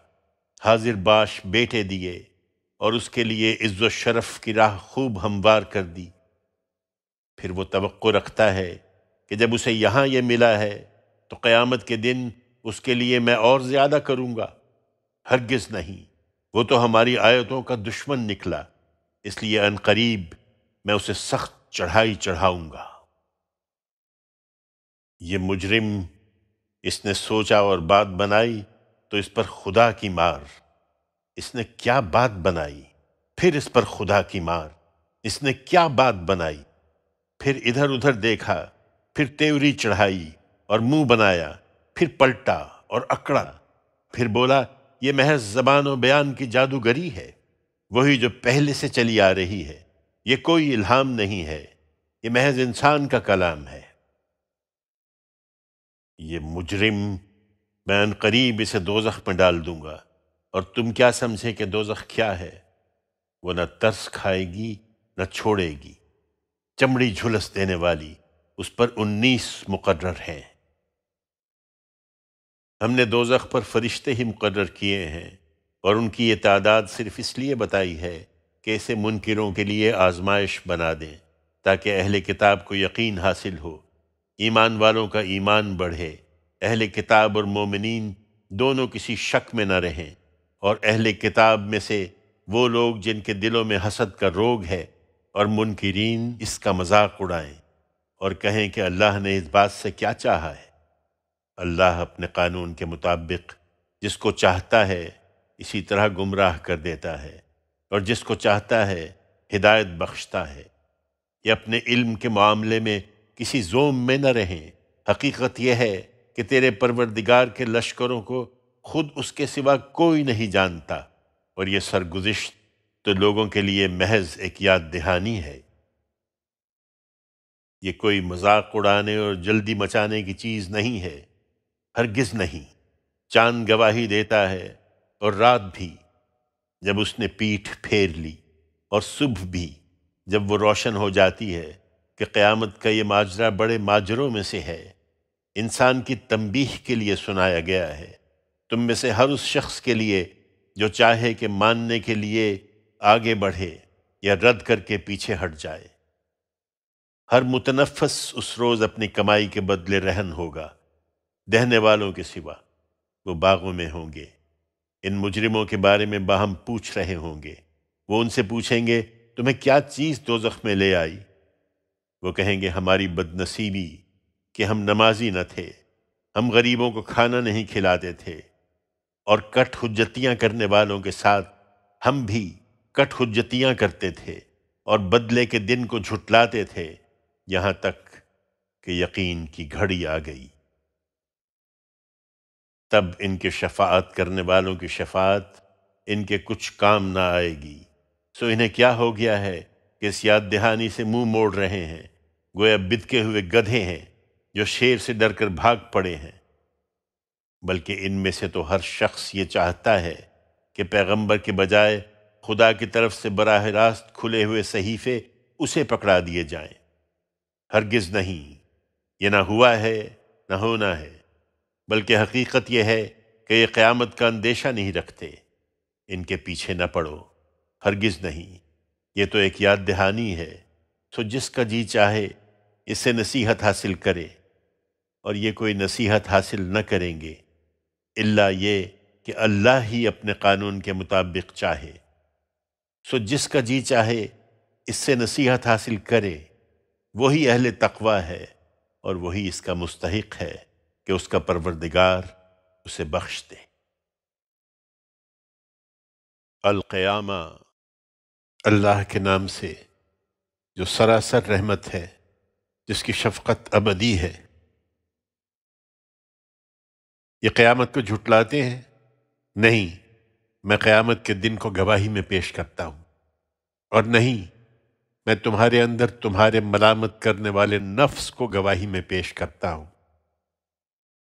हाजिर बाश बेटे दिए और उसके लिए इज्जत शरफ की राह खूब हमवार कर दी फिर वो तो रखता है कि जब उसे यहाँ ये मिला है तो क़यामत के दिन उसके लिए मैं और ज़्यादा करूँगा हरगिज़ नहीं वो तो हमारी आयतों का दुश्मन निकला इसलिए अनकरीब मैं उसे सख्त चढ़ाई चढ़ाऊँगा ये मुजरिम इसने सोचा और बात बनाई तो इस पर खुदा की मार इसने क्या बात बनाई फिर इस पर खुदा की मार इसने क्या बात बनाई फिर इधर उधर देखा फिर तेवरी चढ़ाई और मुंह बनाया फिर पलटा और अकड़ा फिर बोला ये महज जबान और बयान की जादूगरी है वही जो पहले से चली आ रही है ये कोई इल्हाम नहीं है ये महज इंसान का कलाम है ये मुजरिम मैं करीब इसे दोजख में डाल दूंगा और तुम क्या समझे कि दोजख क्या है वो न तरस खाएगी न छोड़ेगी चमड़ी झुलस देने वाली उस पर उन्नीस मुकर्र हैं हमने दोजख पर फरिश्ते ही मुकर्र किए हैं और उनकी ये तादाद सिर्फ इसलिए बताई है कि इसे मुनकरों के लिए आजमाइश बना दें ताकि अहल किताब को यकीन हासिल हो ईमान वालों का ईमान बढ़े अहल किताब और मोमिन दोनों किसी शक में न रहें और अहले किताब में से वो लोग जिनके दिलों में हसद का रोग है और मुनकरीन इसका मजाक उड़ाएं और कहें कि अल्लाह ने इस बात से क्या चाहा है अल्लाह अपने कानून के मुताबिक जिसको चाहता है इसी तरह गुमराह कर देता है और जिसको चाहता है हिदायत बख्शता है ये अपने इल्म के मामले में किसी जोम में न रहें हकीकत यह है कि तेरे परवरदिगार के लश्करों को खुद उसके सिवा कोई नहीं जानता और ये सरगुजिश तो लोगों के लिए महज एक याद दहानी है ये कोई मजाक उड़ाने और जल्दी मचाने की चीज़ नहीं है हरगिज़ नहीं चांद गवाही देता है और रात भी जब उसने पीठ फेर ली और सुबह भी जब वो रोशन हो जाती है कि क़यामत का ये माजरा बड़े माजरों में से है इंसान की तंबीह के लिए सुनाया गया है तुम में से हर उस शख्स के लिए जो चाहे कि मानने के लिए आगे बढ़े या रद्द करके पीछे हट जाए हर मुतनफस उस रोज़ अपनी कमाई के बदले रहन होगा दहने वालों के सिवा वो बागों में होंगे इन मुजरिमों के बारे में बाहम पूछ रहे होंगे वो उनसे पूछेंगे तुम्हें क्या चीज़ दो में ले आई वो कहेंगे हमारी बदनसीबी कि हम नमाजी न थे हम गरीबों को खाना नहीं खिलाते थे और कट हुज्जतियां करने वालों के साथ हम भी कट हुज्जतियां करते थे और बदले के दिन को झुटलाते थे यहां तक कि यकीन की घड़ी आ गई तब इनके शफात करने वालों की शफात इनके कुछ काम ना आएगी सो इन्हें क्या हो गया है कि इस याद दहानी से मुंह मोड़ रहे हैं गोया बिदके हुए गधे हैं जो शेर से डरकर भाग पड़े हैं बल्कि इनमें से तो हर शख्स ये चाहता है कि पैगंबर के बजाय खुदा की तरफ से बराह रास्त खुले हुए सहीफ़े उसे पकड़ा दिए जाएं। हरगिज़ नहीं ये ना हुआ है ना होना है बल्कि हकीकत यह है कि ये क़्यामत का अंदेशा नहीं रखते इनके पीछे ना पड़ो हरगिज़ नहीं ये तो एक याद दहानी है तो जिसका जी चाहे इससे नसीहत हासिल करे और ये कोई नसीहत हासिल न करेंगे इल्ला ये कि अल्लाह ही अपने कानून के मुताबिक चाहे सो जिसका जी चाहे इससे नसीहत हासिल करे वही अहल तकवा है और वही इसका मुस्तक है कि उसका परवरदिगार उसे बख्श दे अलक़यामा अल्लाह के नाम से जो सरासर रहमत है जिसकी शफ़क़त अबदी है ये क़यामत को झुटलाते हैं नहीं मैं क्यामत के दिन को गवाही में पेश करता हूँ और नहीं मैं तुम्हारे अंदर तुम्हारे मलामत करने वाले नफ्स को गवाही में पेश करता हूँ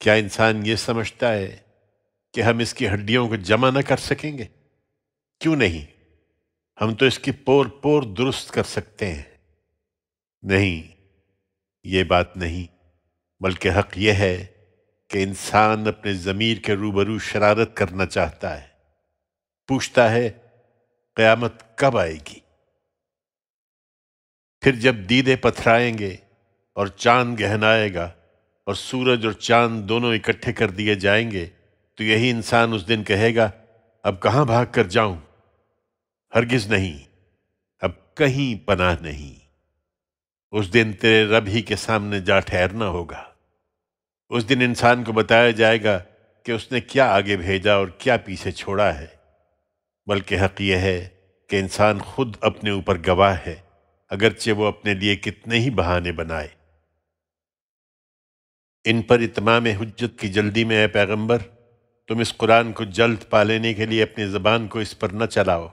क्या इंसान ये समझता है कि हम इसकी हड्डियों को जमा न कर सकेंगे क्यों नहीं हम तो इसकी पोर पोर दुरुस्त कर सकते हैं नहीं ये बात नहीं बल्कि हक यह है कि इंसान अपने ज़मीर के रूबरू शरारत करना चाहता है पूछता है क़यामत कब आएगी फिर जब दीदे पथराएंगे और चांद गहनाएगा और सूरज और चांद दोनों इकट्ठे कर दिए जाएंगे तो यही इंसान उस दिन कहेगा अब कहाँ भाग कर जाऊं हरगिज नहीं अब कहीं पनाह नहीं उस दिन तेरे रब ही के सामने जा ठहरना होगा उस दिन इंसान को बताया जाएगा कि उसने क्या आगे भेजा और क्या पीछे छोड़ा है बल्कि हक यह है कि इंसान खुद अपने ऊपर गवाह है अगरचे वो अपने लिए कितने ही बहाने बनाए इन पर इतमाम हजत की जल्दी में है पैगंबर तुम इस कुरान को जल्द पा लेने के लिए अपनी ज़बान को इस पर न चलाओ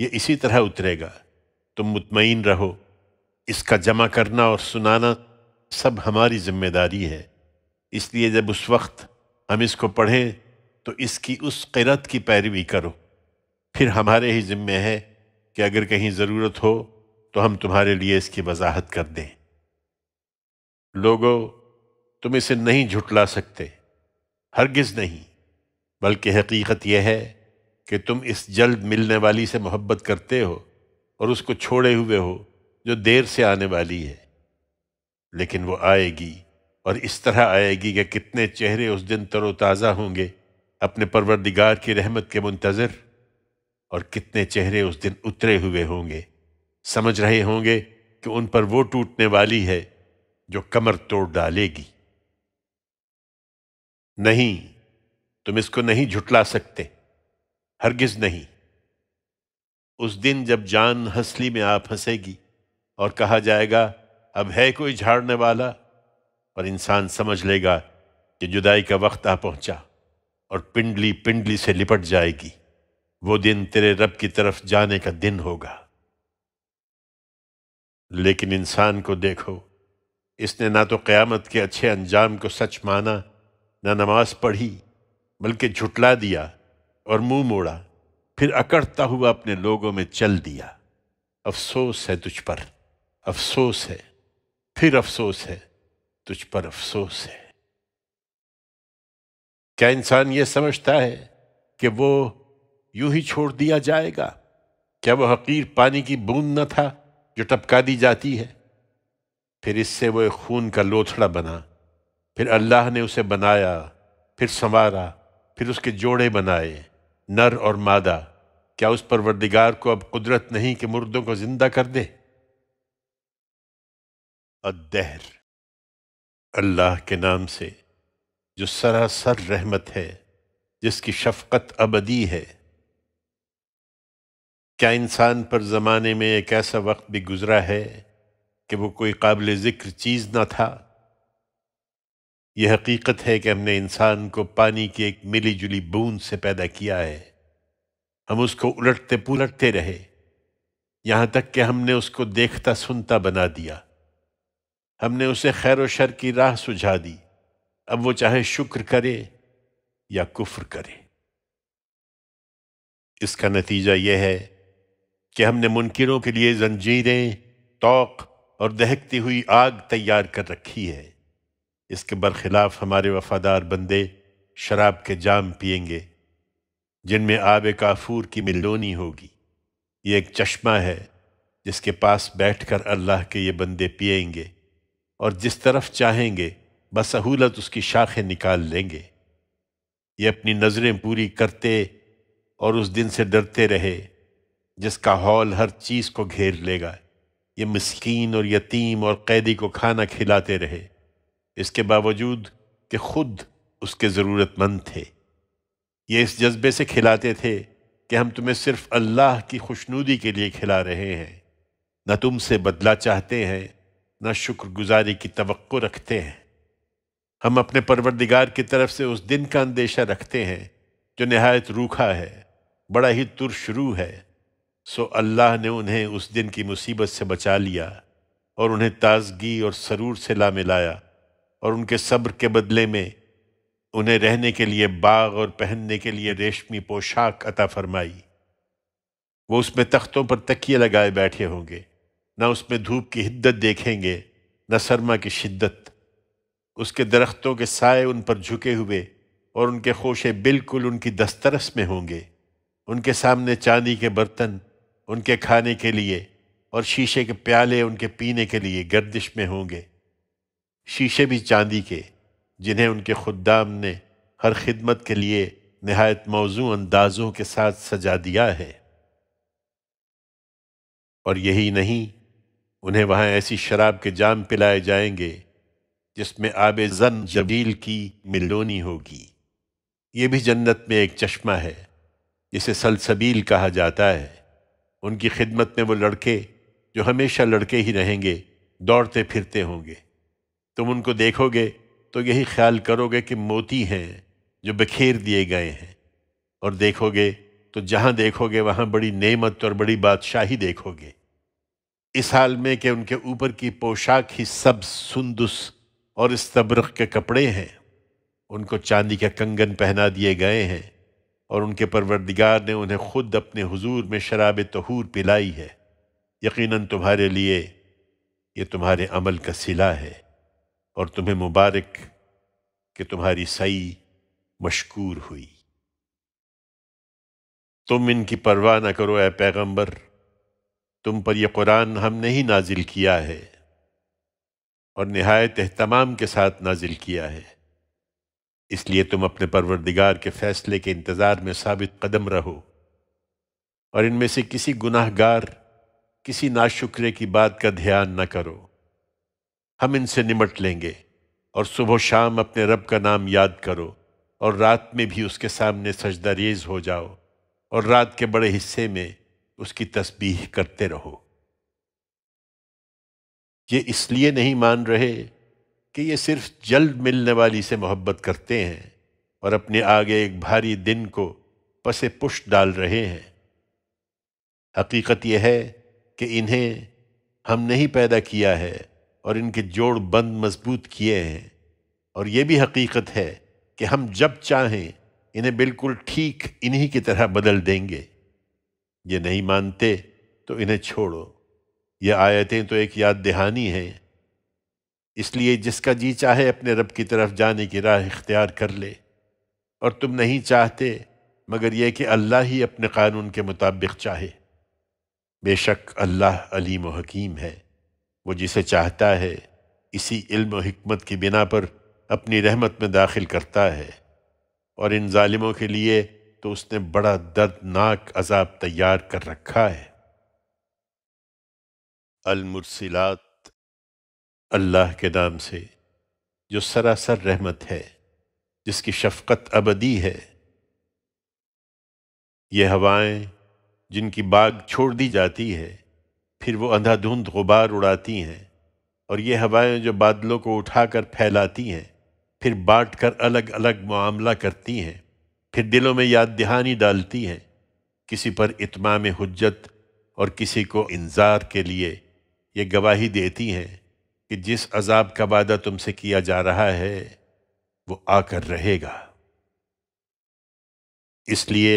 ये इसी तरह उतरेगा तुम मुतमिन रहो इसका जमा करना और सुनाना सब हमारी जिम्मेदारी है इसलिए जब उस वक्त हम इसको पढ़ें तो इसकी उस किरत की पैरवी करो फिर हमारे ही ज़िम्मे है कि अगर कहीं ज़रूरत हो तो हम तुम्हारे लिए इसकी वजाहत कर दें लोगों तुम इसे नहीं झुटला सकते हरगिज़ नहीं बल्कि हकीकत यह है कि तुम इस जल्द मिलने वाली से मोहब्बत करते हो और उसको छोड़े हुए हो जो देर से आने वाली है लेकिन वो आएगी और इस तरह आएगी कि कितने चेहरे उस दिन तरोताज़ा होंगे अपने परवरदिगार की रहमत के मुंतज़र और कितने चेहरे उस दिन उतरे हुए होंगे समझ रहे होंगे कि उन पर वो टूटने वाली है जो कमर तोड़ डालेगी नहीं तुम इसको नहीं झुटला सकते हरगिज नहीं उस दिन जब जान हंसली में आप हंसेगी और कहा जाएगा अब है कोई झाड़ने वाला पर इंसान समझ लेगा कि जुदाई का वक्त आ पहुंचा और पिंडली पिंडली से लिपट जाएगी वो दिन तेरे रब की तरफ जाने का दिन होगा लेकिन इंसान को देखो इसने ना तो क़यामत के अच्छे अंजाम को सच माना ना नमाज पढ़ी बल्कि झुटला दिया और मुंह मोड़ा फिर अकड़ता हुआ अपने लोगों में चल दिया अफसोस है तुझ पर अफसोस है फिर अफसोस है तुझ पर अफसोस है क्या इंसान यह समझता है कि वो यूं ही छोड़ दिया जाएगा क्या वो हकीर पानी की बूंद न था जो टपका दी जाती है फिर इससे वो एक खून का लोथड़ा बना फिर अल्लाह ने उसे बनाया फिर संवारा फिर उसके जोड़े बनाए नर और मादा क्या उस परवरदिगार को अब कुदरत नहीं कि मुर्दों को जिंदा कर दे अदहर अल्लाह के नाम से जो सरासर रहमत है जिसकी शफकत अबदी है क्या इंसान पर ज़माने में एक ऐसा वक्त भी गुज़रा है कि वो कोई काबिल ज़िक्र चीज़ ना था यह हकीकत है कि हमने इंसान को पानी की एक मिली जुली बूंद से पैदा किया है हम उसको उलटते पुलटते रहे यहाँ तक कि हमने उसको देखता सुनता बना दिया हमने उसे खैर शर की राह सुझा दी अब वो चाहे शुक्र करे या कुफ्र करे इसका नतीजा यह है कि हमने मुनकरों के लिए जंजीरें तोक और दहकती हुई आग तैयार कर रखी है इसके बरखिलाफ हमारे वफादार बंदे शराब के जाम पियेंगे जिनमें आब काफूर की मिलोनी होगी ये एक चश्मा है जिसके पास बैठकर अल्लाह के ये बंदे पियेंगे और जिस तरफ चाहेंगे बसहूलत उसकी शाखें निकाल लेंगे ये अपनी नज़रें पूरी करते और उस दिन से डरते रहे जिसका हॉल हर चीज़ को घेर लेगा ये मस्किन और यतीम और कैदी को खाना खिलाते रहे इसके बावजूद कि खुद उसके ज़रूरतमंद थे ये इस जज्बे से खिलाते थे कि हम तुम्हें सिर्फ़ अल्लाह की खुशनूदी के लिए खिला रहे हैं न तुमसे बदला चाहते हैं ना शुक्रगुजारी की तो रखते हैं हम अपने परवरदिगार की तरफ से उस दिन का अंदेशा रखते हैं जो नहायत रूखा है बड़ा ही तुरशरू है सो अल्लाह ने उन्हें उस दिन की मुसीबत से बचा लिया और उन्हें ताजगी और सरूर से ला मिलाया और उनके सब्र के बदले में उन्हें रहने के लिए बाग और पहनने के लिए रेशमी पोशाक अता फरमाई वो उसमें तख्तों पर तकिए लगाए बैठे होंगे ना उसमें धूप की हिद्दत देखेंगे न सरमा की शिद्दत उसके दरख्तों के साय उन पर झुके हुए और उनके खोशे बिल्कुल उनकी दस्तरस में होंगे उनके सामने चांदी के बर्तन उनके खाने के लिए और शीशे के प्याले उनके पीने के लिए गर्दिश में होंगे शीशे भी चांदी के जिन्हें उनके खुदाम ने हर खिदमत के लिए नहायत मौजू अंदाज़ों के साथ सजा दिया है और यही नहीं उन्हें वहाँ ऐसी शराब के जाम पिलाए जाएंगे जिसमें आब जन जबील की मिलोनी होगी ये भी जन्नत में एक चश्मा है जिसे सलसबील कहा जाता है उनकी खिदमत में वो लड़के जो हमेशा लड़के ही रहेंगे दौड़ते फिरते होंगे तुम उनको देखोगे तो यही ख्याल करोगे कि मोती हैं जो बखेर दिए गए हैं और देखोगे तो जहाँ देखोगे वहाँ बड़ी नेमत और बड़ी बादशाही देखोगे इस हाल में कि उनके ऊपर की पोशाक ही सब सुंदुस और इस तबरक के कपड़े हैं उनको चांदी के कंगन पहना दिए गए हैं और उनके परवरदिगार ने उन्हें खुद अपने हुजूर में शराब तहूर पिलाई है यकीनन तुम्हारे लिए ये तुम्हारे अमल का सिला है और तुम्हें मुबारक कि तुम्हारी सई मशकूर हुई तुम इनकी परवाह न करो ए पैगंबर तुम पर यह कुरान हमने ही नाजिल किया है और नहायत अहतमाम के साथ नाजिल किया है इसलिए तुम अपने परवरदिगार के फैसले के इंतज़ार में साबित कदम रहो और इनमें से किसी गुनाहगार किसी नाशुक्रे की बात का ध्यान न करो हम इनसे निमट लेंगे और सुबह शाम अपने रब का नाम याद करो और रात में भी उसके सामने सजदा रेज हो जाओ और रात के बड़े हिस्से में उसकी तस्बीह करते रहो ये इसलिए नहीं मान रहे कि ये सिर्फ जल्द मिलने वाली से मोहब्बत करते हैं और अपने आगे एक भारी दिन को पसे पुष्ट डाल रहे हैं हकीकत यह है कि इन्हें हम नहीं पैदा किया है और इनके जोड़ बंद मजबूत किए हैं और ये भी हकीकत है कि हम जब चाहें इन्हें बिल्कुल ठीक इन्हीं की तरह बदल देंगे ये नहीं मानते तो इन्हें छोड़ो ये आयतें तो एक याद दहानी हैं इसलिए जिसका जी चाहे अपने रब की तरफ जाने की राह इख्तियार कर ले और तुम नहीं चाहते मगर यह कि अल्लाह ही अपने कानून के मुताबिक चाहे बेशक अल्लाह अलीम हकीम है वो जिसे चाहता है इसी इल्म हमत की बिना पर अपनी रहमत में दाखिल करता है और इन ालिमों के लिए तो उसने बड़ा दर्दनाक अजाब तैयार कर रखा है अलमुरसिलात अल्लाह के नाम से जो सरासर रहमत है जिसकी शफकत अबदी है ये हवाएं जिनकी बाग छोड़ दी जाती है फिर वो अंधाधुंध गुबार उड़ाती हैं और ये हवाएं जो बादलों को उठाकर फैलाती हैं फिर बांटकर कर अलग अलग मामला करती हैं फिर दिलों में याद दहानी डालती हैं किसी पर इतमाम हजत और किसी को इंजार के लिए ये गवाही देती हैं कि जिस अजाब का वादा तुमसे किया जा रहा है वो आकर रहेगा इसलिए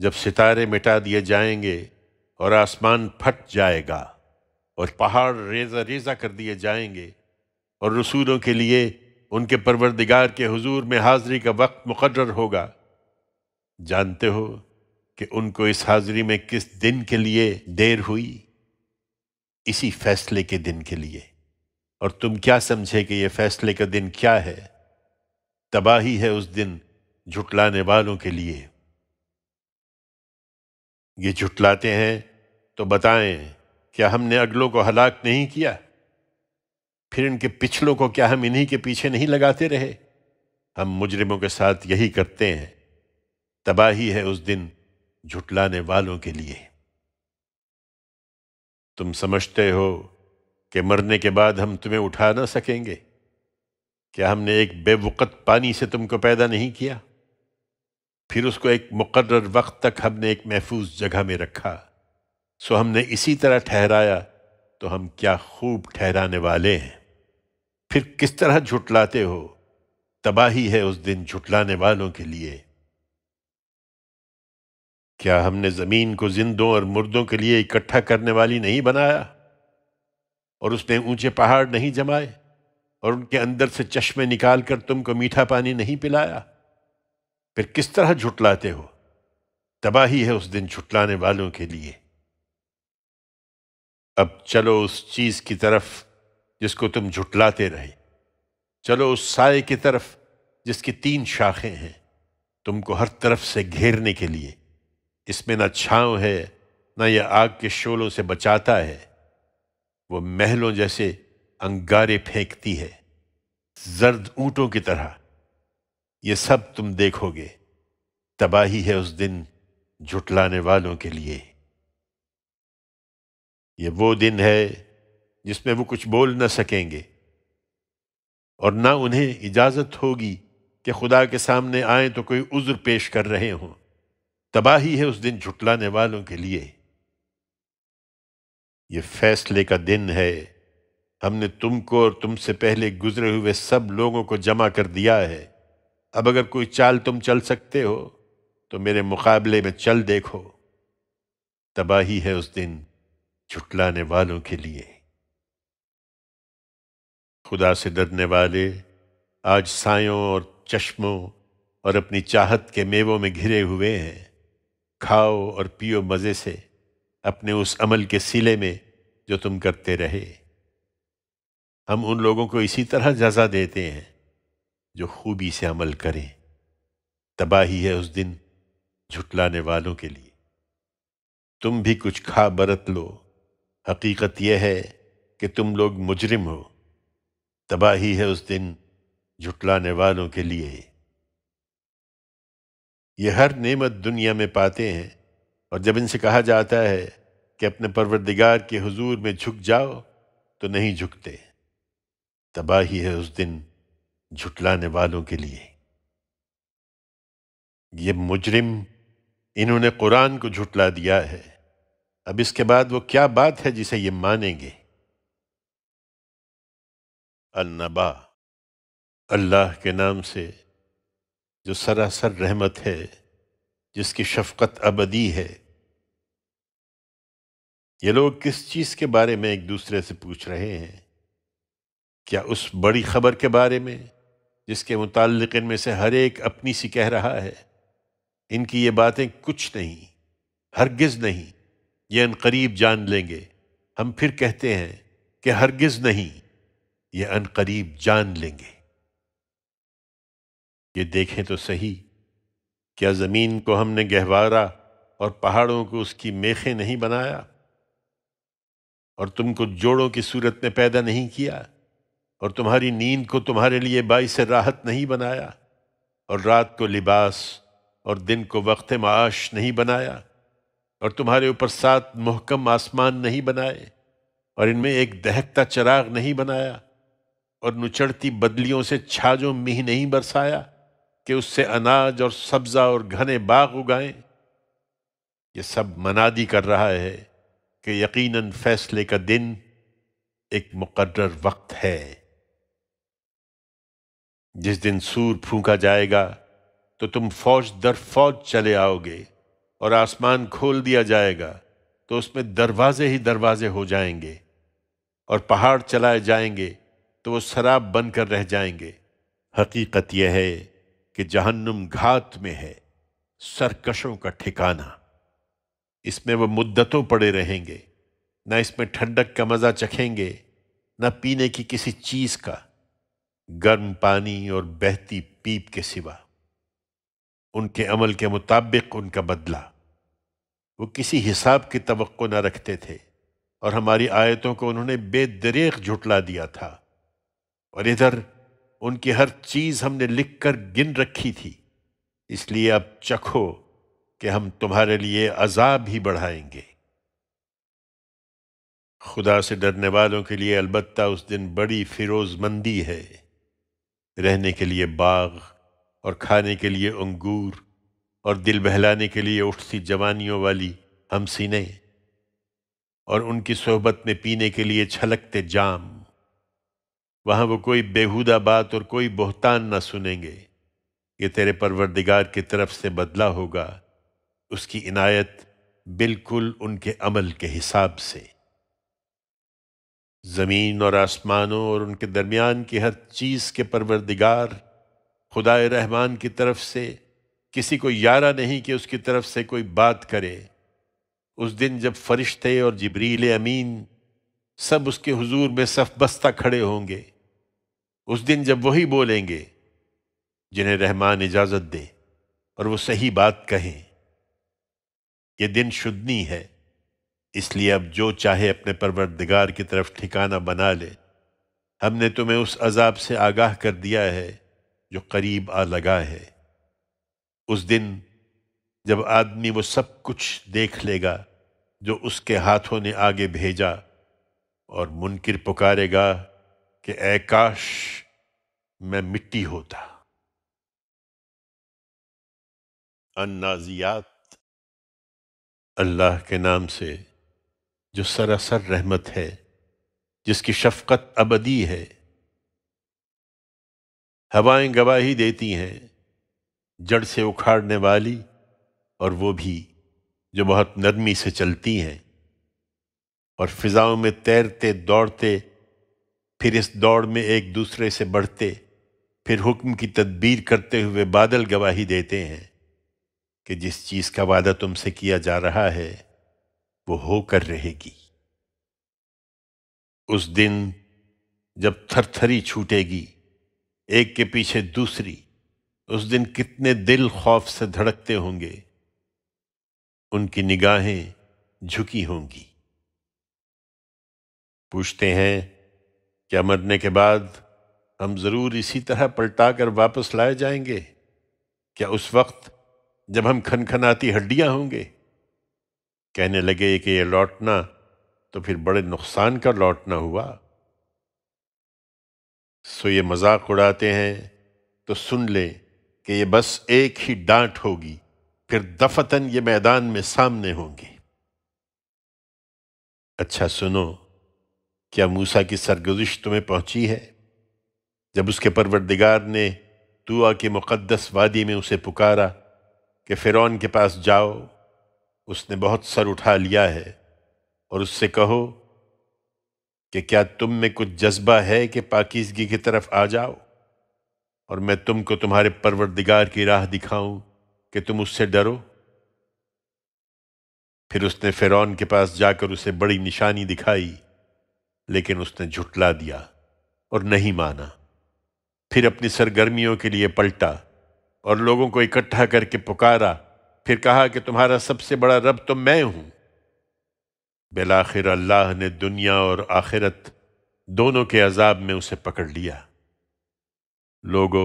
जब सितारे मिटा दिए जाएंगे और आसमान फट जाएगा और पहाड़ रेजा रेजा कर दिए जाएंगे और रसूलों के लिए उनके परवरदिगार के हुजूर में हाजिरी का वक्त मुकर्र होगा जानते हो कि उनको इस हाजिरी में किस दिन के लिए देर हुई इसी फैसले के दिन के लिए और तुम क्या समझे कि यह फैसले का दिन क्या है तबाही है उस दिन झुटलाने वालों के लिए ये झुटलाते हैं तो बताएं क्या हमने अगलों को हलाक नहीं किया फिर इनके पिछलों को क्या हम इन्हीं के पीछे नहीं लगाते रहे हम मुजरिमों के साथ यही करते हैं तबाही है उस दिन झुटलाने वालों के लिए तुम समझते हो कि मरने के बाद हम तुम्हें उठा ना सकेंगे क्या हमने एक बेवकत पानी से तुमको पैदा नहीं किया फिर उसको एक मुकर्र वक्त तक हमने एक महफूज जगह में रखा सो हमने इसी तरह ठहराया तो हम क्या खूब ठहराने वाले हैं फिर किस तरह झुटलाते हो तबाही है उस दिन झुटलाने वालों के लिए क्या हमने ज़मीन को जिंदों और मुर्दों के लिए इकट्ठा करने वाली नहीं बनाया और उसने ऊंचे पहाड़ नहीं जमाए और उनके अंदर से चश्मे निकाल कर तुमको मीठा पानी नहीं पिलाया फिर किस तरह झुटलाते हो तबाही है उस दिन झुटलाने वालों के लिए अब चलो उस चीज की तरफ जिसको तुम झुटलाते रहे चलो उस साय की तरफ जिसकी तीन शाखें हैं तुमको हर तरफ से घेरने के लिए इसमें ना छाँव है ना यह आग के शोलों से बचाता है वो महलों जैसे अंगारे फेंकती है जर्द ऊंटों की तरह ये सब तुम देखोगे तबाही है उस दिन झुटलाने वालों के लिए ये वो दिन है जिसमें वो कुछ बोल न सकेंगे और ना उन्हें इजाज़त होगी कि खुदा के सामने आए तो कोई उज़्र पेश कर रहे हों तबाही है उस दिन झुटलाने वालों के लिए ये फैसले का दिन है हमने तुमको और तुमसे पहले गुजरे हुए सब लोगों को जमा कर दिया है अब अगर कोई चाल तुम चल सकते हो तो मेरे मुकाबले में चल देखो तबाही है उस दिन झुटलाने वालों के लिए खुदा से डरने वाले आज सायों और चश्मों और अपनी चाहत के मेवों में घिरे हुए हैं खाओ और पियो मज़े से अपने उस अमल के सिले में जो तुम करते रहे हम उन लोगों को इसी तरह जजा देते हैं जो खूबी से अमल करें तबाही है उस दिन झुटलाने वालों के लिए तुम भी कुछ खा बरत लो हकीकत यह है कि तुम लोग मुजरिम हो तबाही है उस दिन झुटलाने वालों के लिए ये हर नेमत दुनिया में पाते हैं और जब इनसे कहा जाता है कि अपने परवरदिगार के हुजूर में झुक जाओ तो नहीं झुकते तबाही है उस दिन झुटलाने वालों के लिए ये मुजरिम इन्होंने कुरान को झुटला दिया है अब इसके बाद वो क्या बात है जिसे ये मानेंगे अलनबा अल्लाह के नाम से जो सरासर रहमत है जिसकी शफकत अबदी है ये लोग किस चीज़ के बारे में एक दूसरे से पूछ रहे हैं क्या उस बड़ी खबर के बारे में जिसके मुतालिक में से हर एक अपनी सी कह रहा है इनकी ये बातें कुछ नहीं हरगिज़ नहीं ये अनकरीब जान लेंगे हम फिर कहते हैं कि हरगिज़ नहीं ये अनकरीब जान लेंगे ये देखें तो सही क्या ज़मीन को हमने गहवारा और पहाड़ों को उसकी मेखें नहीं बनाया और तुमको जोड़ों की सूरत में पैदा नहीं किया और तुम्हारी नींद को तुम्हारे लिए बाई से राहत नहीं बनाया और रात को लिबास और दिन को वक्त माश नहीं बनाया और तुम्हारे ऊपर सात मोहकम आसमान नहीं बनाए और इनमें एक दहकता चराग नहीं बनाया और नुचड़ती बदलियों से छाजों मीह नहीं बरसाया कि उससे अनाज और सब्जा और घने बाग उगाएं ये सब मनादी कर रहा है कि यकीनन फैसले का दिन एक मुकर्र वक्त है जिस दिन सूर फूंका जाएगा तो तुम फौज दर फौज चले आओगे और आसमान खोल दिया जाएगा तो उसमें दरवाजे ही दरवाजे हो जाएंगे और पहाड़ चलाए जाएंगे तो वो शराब बनकर रह जाएंगे हकीकत यह है कि जहन्नुम घात में है सरकशों का ठिकाना इसमें वह मुद्दतों पड़े रहेंगे न इसमें ठंडक का मज़ा चखेंगे न पीने की किसी चीज़ का गर्म पानी और बहती पीप के सिवा उनके अमल के मुताबिक उनका बदला वो किसी हिसाब की तो न रखते थे और हमारी आयतों को उन्होंने बेदरेक झुटला दिया था और इधर उनकी हर चीज हमने लिखकर गिन रखी थी इसलिए अब चखो कि हम तुम्हारे लिए अजाब ही बढ़ाएंगे खुदा से डरने वालों के लिए अलबत्ता उस दिन बड़ी फिरोजमंदी है रहने के लिए बाग और खाने के लिए अंगूर और दिल बहलाने के लिए उठती जवानियों वाली हमसीने और उनकी सोहबत में पीने के लिए छलकते जाम वहां वो कोई बेहुदा बात और कोई बोहतान ना सुनेंगे ये तेरे परवरदिगार की तरफ से बदला होगा उसकी इनायत बिल्कुल उनके अमल के हिसाब से ज़मीन और आसमानों और उनके दरमियान की हर चीज़ के परवरदिगार खुदाए रहमान की तरफ से किसी को यारा नहीं कि उसकी तरफ से कोई बात करे उस दिन जब फरिश्ते और जबरील अमीन सब उसके हुजूर में सफ बस्ता खड़े होंगे उस दिन जब वही बोलेंगे जिन्हें रहमान इजाजत दे और वो सही बात कहें ये दिन शुद्धनी है इसलिए अब जो चाहे अपने परवरदिगार की तरफ ठिकाना बना ले हमने तुम्हें उस अजाब से आगाह कर दिया है जो करीब आ लगा है उस दिन जब आदमी वो सब कुछ देख लेगा जो उसके हाथों ने आगे भेजा और मुनकर पुकारेगा कि आकाश मैं मिट्टी होता अन्नाजियात अल्लाह के नाम से जो सरासर रहमत है जिसकी शफकत अबदी है हवाएं गवाही देती हैं जड़ से उखाड़ने वाली और वो भी जो बहुत नरमी से चलती हैं और फिज़ाओं में तैरते दौड़ते फिर इस दौड़ में एक दूसरे से बढ़ते फिर हुक्म की तदबीर करते हुए बादल गवाही देते हैं कि जिस चीज़ का वादा तुमसे किया जा रहा है वो होकर रहेगी उस दिन जब थरथरी छूटेगी एक के पीछे दूसरी उस दिन कितने दिल खौफ से धड़कते होंगे उनकी निगाहें झुकी होंगी पूछते हैं क्या मरने के बाद हम ज़रूर इसी तरह पलटा कर वापस लाए जाएंगे क्या उस वक्त जब हम खनखनाती हड्डियां होंगे कहने लगे कि यह लौटना तो फिर बड़े नुकसान का लौटना हुआ सो ये मजाक उड़ाते हैं तो सुन ले कि ये बस एक ही डांट होगी फिर दफतन ये मैदान में सामने होंगे अच्छा सुनो क्या मूसा की सरगजिश तुम्हें पहुंची है जब उसके परवरदिगार ने तुआ के मुक़दस वादी में उसे पुकारा कि फ़िरौन के पास जाओ उसने बहुत सर उठा लिया है और उससे कहो कि क्या तुम में कुछ जज्बा है कि पाकिजगी की तरफ आ जाओ और मैं तुमको तुम्हारे परवरदिगार की राह दिखाऊं कि तुम उससे डरो फिर उसने फ़िरौन के पास जाकर उसे बड़ी निशानी दिखाई लेकिन उसने झुटला दिया और नहीं माना फिर अपनी सरगर्मियों के लिए पलटा और लोगों को इकट्ठा करके पुकारा फिर कहा कि तुम्हारा सबसे बड़ा रब तो मैं हूं बिलाखिर अल्लाह ने दुनिया और आखिरत दोनों के अजाब में उसे पकड़ लिया लोगों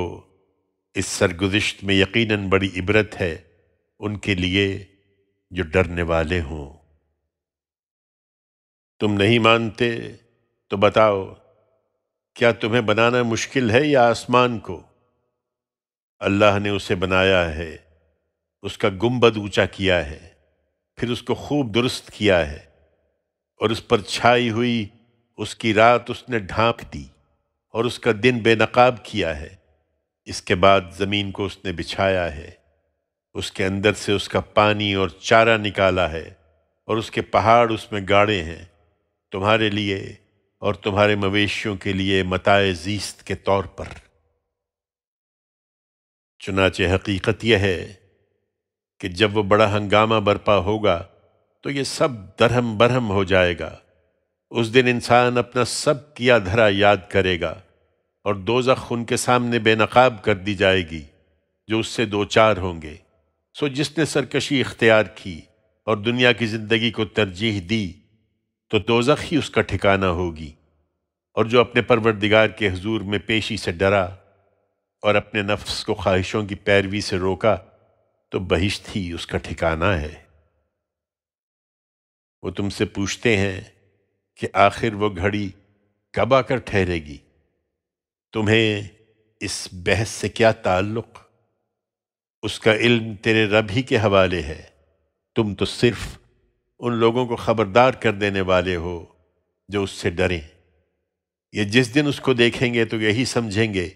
इस सरगुजश्त में यकीनन बड़ी इबरत है उनके लिए जो डरने वाले हों तुम नहीं मानते तो बताओ क्या तुम्हें बनाना मुश्किल है या आसमान को अल्लाह ने उसे बनाया है उसका गुम्बद ऊंचा किया है फिर उसको खूब दुरुस्त किया है और उस पर छाई हुई उसकी रात उसने ढांप दी और उसका दिन बेनकाब किया है इसके बाद ज़मीन को उसने बिछाया है उसके अंदर से उसका पानी और चारा निकाला है और उसके पहाड़ उसमें गाड़े हैं तुम्हारे लिए और तुम्हारे मवेशियों के लिए मताए जीस्त के तौर पर चुनाचे हकीकत यह है कि जब वो बड़ा हंगामा बरपा होगा तो ये सब दरहम बरहम हो जाएगा उस दिन इंसान अपना सब किया धरा याद करेगा और दो जख्म उनके सामने बेनकाब कर दी जाएगी जो उससे दो चार होंगे सो जिसने सरकशी इख्तियार की और दुनिया की ज़िंदगी को तरजीह दी तो दोजख ही उसका ठिकाना होगी और जो अपने परवरदिगार के हजूर में पेशी से डरा और अपने नफ्स को ख्वाहिशों की पैरवी से रोका तो बहिश्त ही उसका ठिकाना है वो तुमसे पूछते हैं कि आखिर वो घड़ी कब आकर ठहरेगी तुम्हें इस बहस से क्या ताल्लुक़ उसका इल्म तेरे रब ही के हवाले है तुम तो सिर्फ़ उन लोगों को खबरदार कर देने वाले हो जो उससे डरें ये जिस दिन उसको देखेंगे तो यही समझेंगे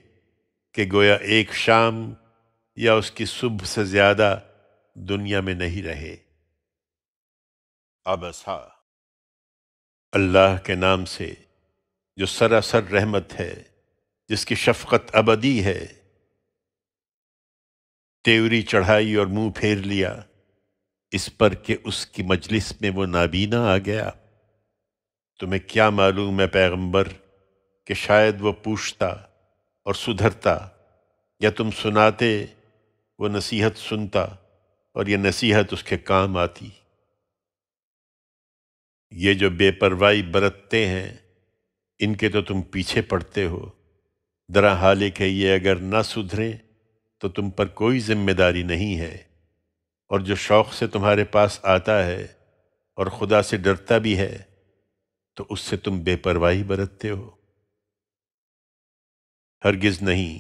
कि गोया एक शाम या उसकी सुबह से ज़्यादा दुनिया में नहीं रहे अब अल्लाह के नाम से जो सरासर रहमत है जिसकी शफकत अबदी है तेवरी चढ़ाई और मुंह फेर लिया इस पर कि उसकी मजलिस में वो नाबीना आ गया तुम्हें क्या मालूम है पैगंबर कि शायद वो पूछता और सुधरता या तुम सुनाते वो नसीहत सुनता और ये नसीहत उसके काम आती ये जो बेपरवाही बरतते हैं इनके तो तुम पीछे पड़ते हो दरा हालिक है ये अगर ना सुधरें तो तुम पर कोई जिम्मेदारी नहीं है और जो शौक़ से तुम्हारे पास आता है और खुदा से डरता भी है तो उससे तुम बेपरवाही बरतते हो हरगिज नहीं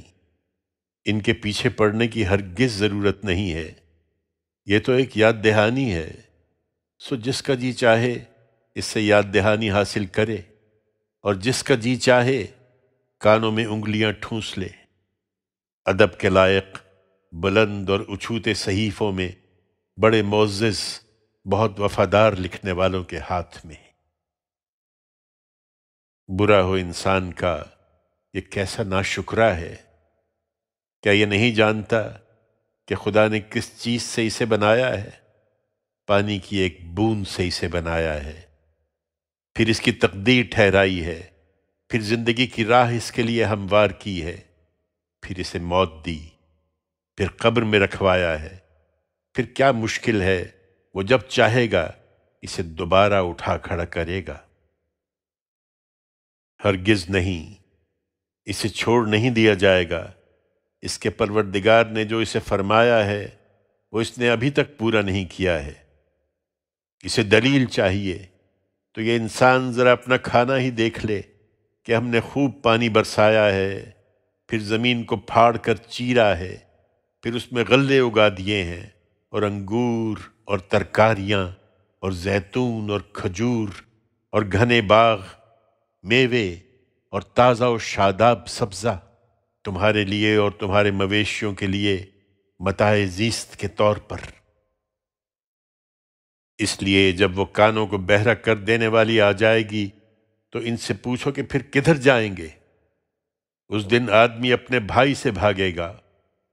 इनके पीछे पड़ने की हरगिज ज़रूरत नहीं है ये तो एक याद दहानी है सो जिसका जी चाहे इससे याद दहानी हासिल करे और जिसका जी चाहे कानों में उंगलियां ठूंस ले अदब के लायक बुलंद और उछूते सहीफों में बड़े मोजिज बहुत वफादार लिखने वालों के हाथ में बुरा हो इंसान का ये कैसा नाशुकरा है क्या ये नहीं जानता कि खुदा ने किस चीज़ से इसे बनाया है पानी की एक बूंद से इसे बनाया है फिर इसकी तकदीर ठहराई है फिर ज़िंदगी की राह इसके लिए हमवार की है फिर इसे मौत दी फिर कब्र में रखवाया है फिर क्या मुश्किल है वो जब चाहेगा इसे दोबारा उठा खड़ा करेगा हरगिज नहीं इसे छोड़ नहीं दिया जाएगा इसके परवरदिगार ने जो इसे फरमाया है वो इसने अभी तक पूरा नहीं किया है इसे दलील चाहिए तो ये इंसान ज़रा अपना खाना ही देख ले कि हमने खूब पानी बरसाया है फिर ज़मीन को फाड़ कर चीरा है फिर उसमें गल्ले उगा दिए हैं और अंगूर और तरकारियाँ और जैतून और खजूर और घने बाग मेवे और ताज़ा और शादाब सब्ज़ा तुम्हारे लिए और तुम्हारे मवेशियों के लिए मताए जीस्त के तौर पर इसलिए जब वो कानों को बहरा कर देने वाली आ जाएगी तो इनसे पूछो कि फिर किधर जाएंगे उस दिन आदमी अपने भाई से भागेगा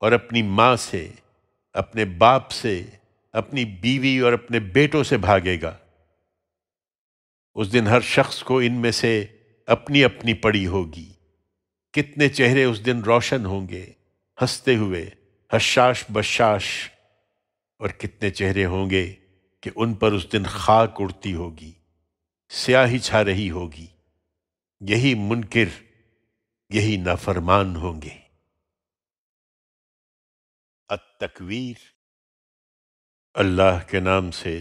और अपनी माँ से अपने बाप से अपनी बीवी और अपने बेटों से भागेगा उस दिन हर शख्स को इनमें से अपनी अपनी पड़ी होगी कितने चेहरे उस दिन रोशन होंगे हंसते हुए हशाश बशाश और कितने चेहरे होंगे कि उन पर उस दिन खाक उड़ती होगी स्याही छा रही होगी यही मुनकिर यही नाफरमान होंगे तकवीर अल्लाह के नाम से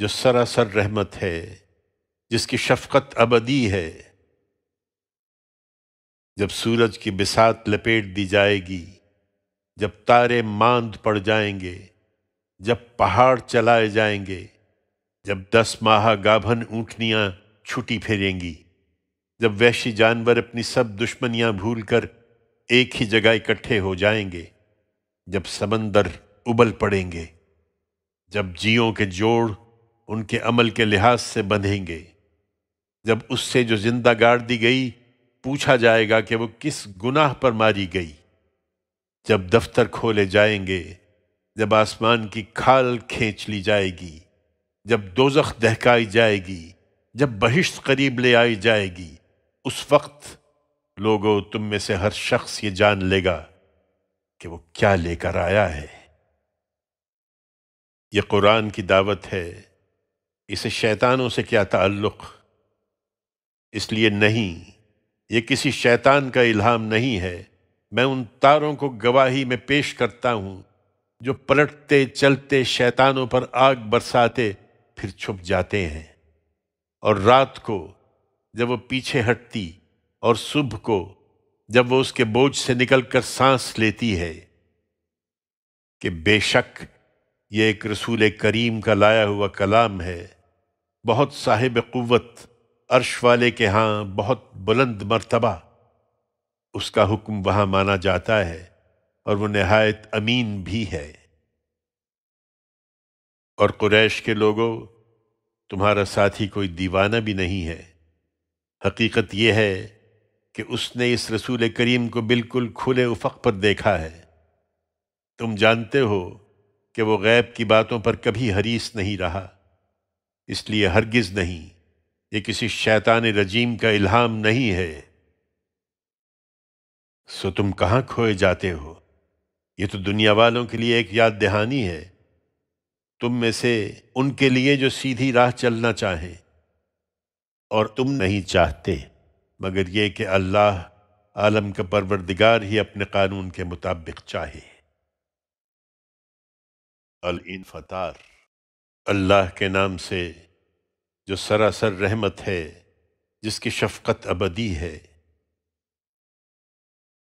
जो सरासर रहमत है जिसकी शफकत अबदी है जब सूरज की बिसात लपेट दी जाएगी जब तारे मांद पड़ जाएंगे जब पहाड़ चलाए जाएंगे जब दस माह गाभन ऊँटनियाँ छुट्टी फेरेंगी जब वैशी जानवर अपनी सब दुश्मनियाँ भूलकर एक ही जगह इकट्ठे हो जाएंगे जब समंदर उबल पड़ेंगे जब जियो के जोड़ उनके अमल के लिहाज से बंधेंगे जब उससे जो जिंदा गाड़ दी गई पूछा जाएगा कि वो किस गुनाह पर मारी गई जब दफ्तर खोले जाएंगे जब आसमान की खाल खींच ली जाएगी जब दोजख दहकाई जाएगी जब बहिश्त करीब ले आई जाएगी उस वक्त लोगों तुम में से हर शख्स ये जान लेगा कि वो क्या लेकर आया है ये कुरान की दावत है इसे शैतानों से क्या ताल्लुक़ इसलिए नहीं ये किसी शैतान का इल्हाम नहीं है मैं उन तारों को गवाही में पेश करता हूं जो पलटते चलते शैतानों पर आग बरसाते फिर छुप जाते हैं और रात को जब वो पीछे हटती और सुबह को जब वो उसके बोझ से निकलकर सांस लेती है कि बेशक ये एक रसूल करीम का लाया हुआ कलाम है बहुत साहिब क़वत अर्श वाले के हाँ बहुत बुलंद मर्तबा उसका हुक्म वहाँ माना जाता है और वो नहायत अमीन भी है और कुरैश के लोगों तुम्हारा साथी कोई दीवाना भी नहीं है हकीकत यह है कि उसने इस रसूल करीम को बिल्कुल खुले उफक पर देखा है तुम जानते हो कि वो गैब की बातों पर कभी हरीस नहीं रहा इसलिए हरगिज़ नहीं ये किसी शैतान रजीम का इल्हाम नहीं है सो तुम कहाँ खोए जाते हो ये तो दुनिया वालों के लिए एक याद दहानी है तुम में से उनके लिए जो सीधी राह चलना चाहें और तुम नहीं चाहते मगर ये कि अल्लाह आलम का परवरदिगार ही अपने कानून के मुताबिक चाहे अल फ़तार अल्लाह के नाम से जो सरासर रहमत है जिसकी शफकत अबदी है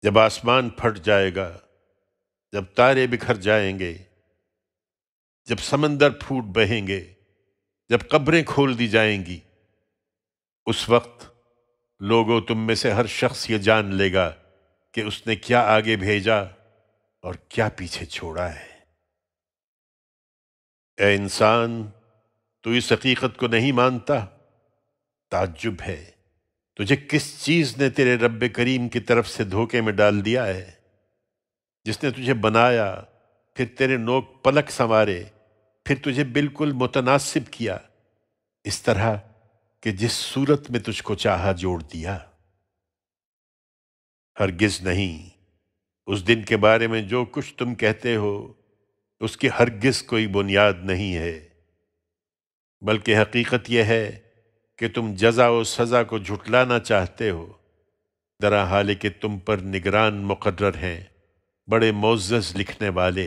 जब आसमान फट जाएगा जब तारे बिखर जाएंगे जब समंदर फूट बहेंगे जब कब्रें खोल दी जाएंगी उस वक्त लोगों तुम में से हर शख्स ये जान लेगा कि उसने क्या आगे भेजा और क्या पीछे छोड़ा है ए इंसान तू इस हकीकत को नहीं मानता ताज्जुब है तुझे किस चीज ने तेरे रब करीम की तरफ से धोखे में डाल दिया है जिसने तुझे बनाया फिर तेरे नोक पलक संवारे फिर तुझे बिल्कुल मुतनासिब किया इस तरह कि जिस सूरत में तुझको चाहा जोड़ दिया हरगिज नहीं उस दिन के बारे में जो कुछ तुम कहते हो उसकी हरगिज कोई बुनियाद नहीं है बल्कि हकीकत यह है कि तुम जजा व सज़ा को झुटलाना चाहते हो दरा हाल के तुम पर निगरान मुकर्र हैं बड़े मोज़ लिखने वाले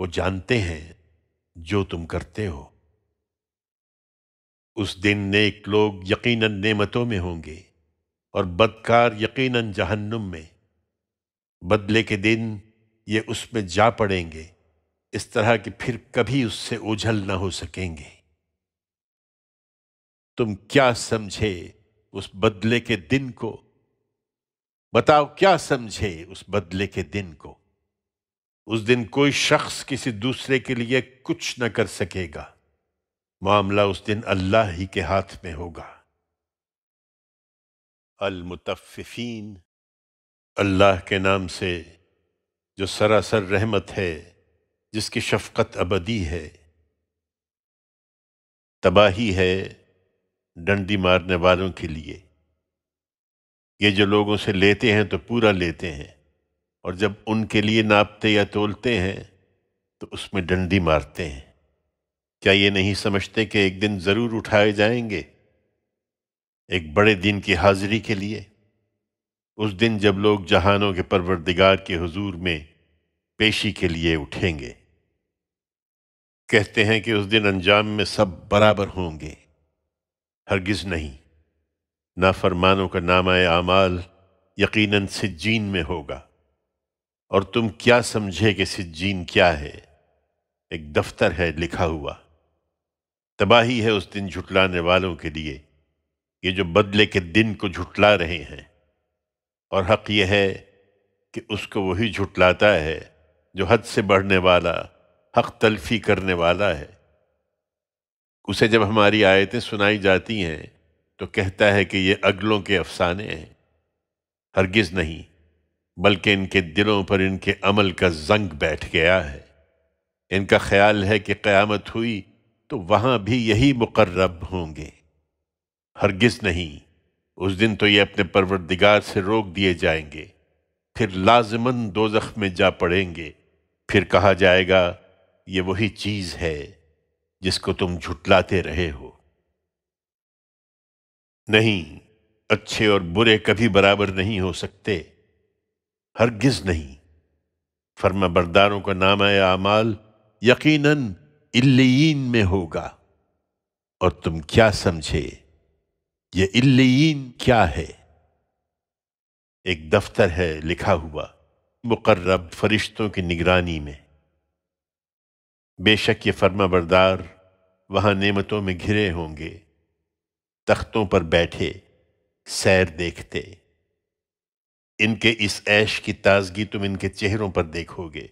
वो जानते हैं जो तुम करते हो उस दिन नेक लोग यकीनन नेमतों में होंगे और बदकार यकीनन जहन्नुम में बदले के दिन ये उसमें जा पड़ेंगे इस तरह कि फिर कभी उससे ओझल ना हो सकेंगे तुम क्या समझे उस बदले के दिन को बताओ क्या समझे उस बदले के दिन को उस दिन कोई शख्स किसी दूसरे के लिए कुछ न कर सकेगा मामला उस दिन अल्लाह ही के हाथ में होगा अलमुतफ़ीन अल्लाह के नाम से जो सरासर रहमत है जिसकी शफकत अबदी है तबाही है डंडी मारने वालों के लिए ये जो लोगों से लेते हैं तो पूरा लेते हैं और जब उनके लिए नापते या तोलते हैं तो उसमें डंडी मारते हैं क्या ये नहीं समझते कि एक दिन ज़रूर उठाए जाएंगे एक बड़े दिन की हाजिरी के लिए उस दिन जब लोग जहानों के परवरदिगार के हुजूर में पेशी के लिए उठेंगे कहते हैं कि उस दिन अंजाम में सब बराबर होंगे हरगिज़ नहीं ना फरमानों का नामा आमाल यकीनन सिज्जीन में होगा और तुम क्या समझे कि सिज्जीन क्या है एक दफ्तर है लिखा हुआ तबाही है उस दिन झुटलाने वालों के लिए ये जो बदले के दिन को झुटला रहे हैं और हक यह है कि उसको वही झुटलाता है जो हद से बढ़ने वाला हक तलफी करने वाला है उसे जब हमारी आयतें सुनाई जाती हैं तो कहता है कि ये अगलों के अफसाने हैं हरगिज़ नहीं बल्कि इनके दिलों पर इनके अमल का जंग बैठ गया है इनका ख्याल है कि क़यामत हुई तो वहां भी यही मुकर्रब होंगे हरगिज नहीं उस दिन तो ये अपने परवरदिगार से रोक दिए जाएंगे फिर लाजमन दोजख में जा पड़ेंगे फिर कहा जाएगा ये वही चीज है जिसको तुम झुटलाते रहे हो नहीं अच्छे और बुरे कभी बराबर नहीं हो सकते हरगिज नहीं फर्मा बरदारों का नाम आमाल यकीनन इल्लीन में होगा और तुम क्या समझे ये इल्लीन क्या है एक दफ्तर है लिखा हुआ मुकर्रब फरिश्तों की निगरानी में बेशक ये फर्मा बरदार वहां नेमतों में घिरे होंगे तख्तों पर बैठे सैर देखते इनके इस ऐश की ताजगी तुम इनके चेहरों पर देखोगे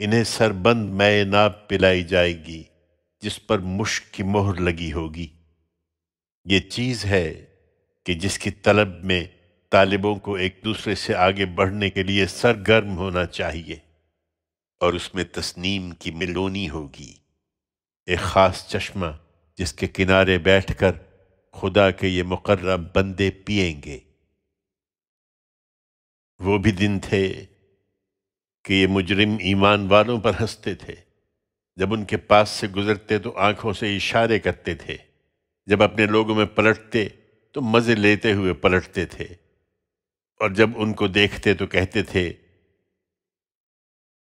इन्हें सरबंद मैं नाब पिलाई जाएगी जिस पर मुश्क की मोहर लगी होगी ये चीज़ है कि जिसकी तलब में तालिबों को एक दूसरे से आगे बढ़ने के लिए सरगर्म होना चाहिए और उसमें तस्नीम की मिलोनी होगी एक ख़ास चश्मा जिसके किनारे बैठकर खुदा के ये मुकर्रम बंदे पिएंगे वो भी दिन थे कि ये मुजरिम ईमान वालों पर हंसते थे जब उनके पास से गुजरते तो आंखों से इशारे करते थे जब अपने लोगों में पलटते तो मज़े लेते हुए पलटते थे और जब उनको देखते तो कहते थे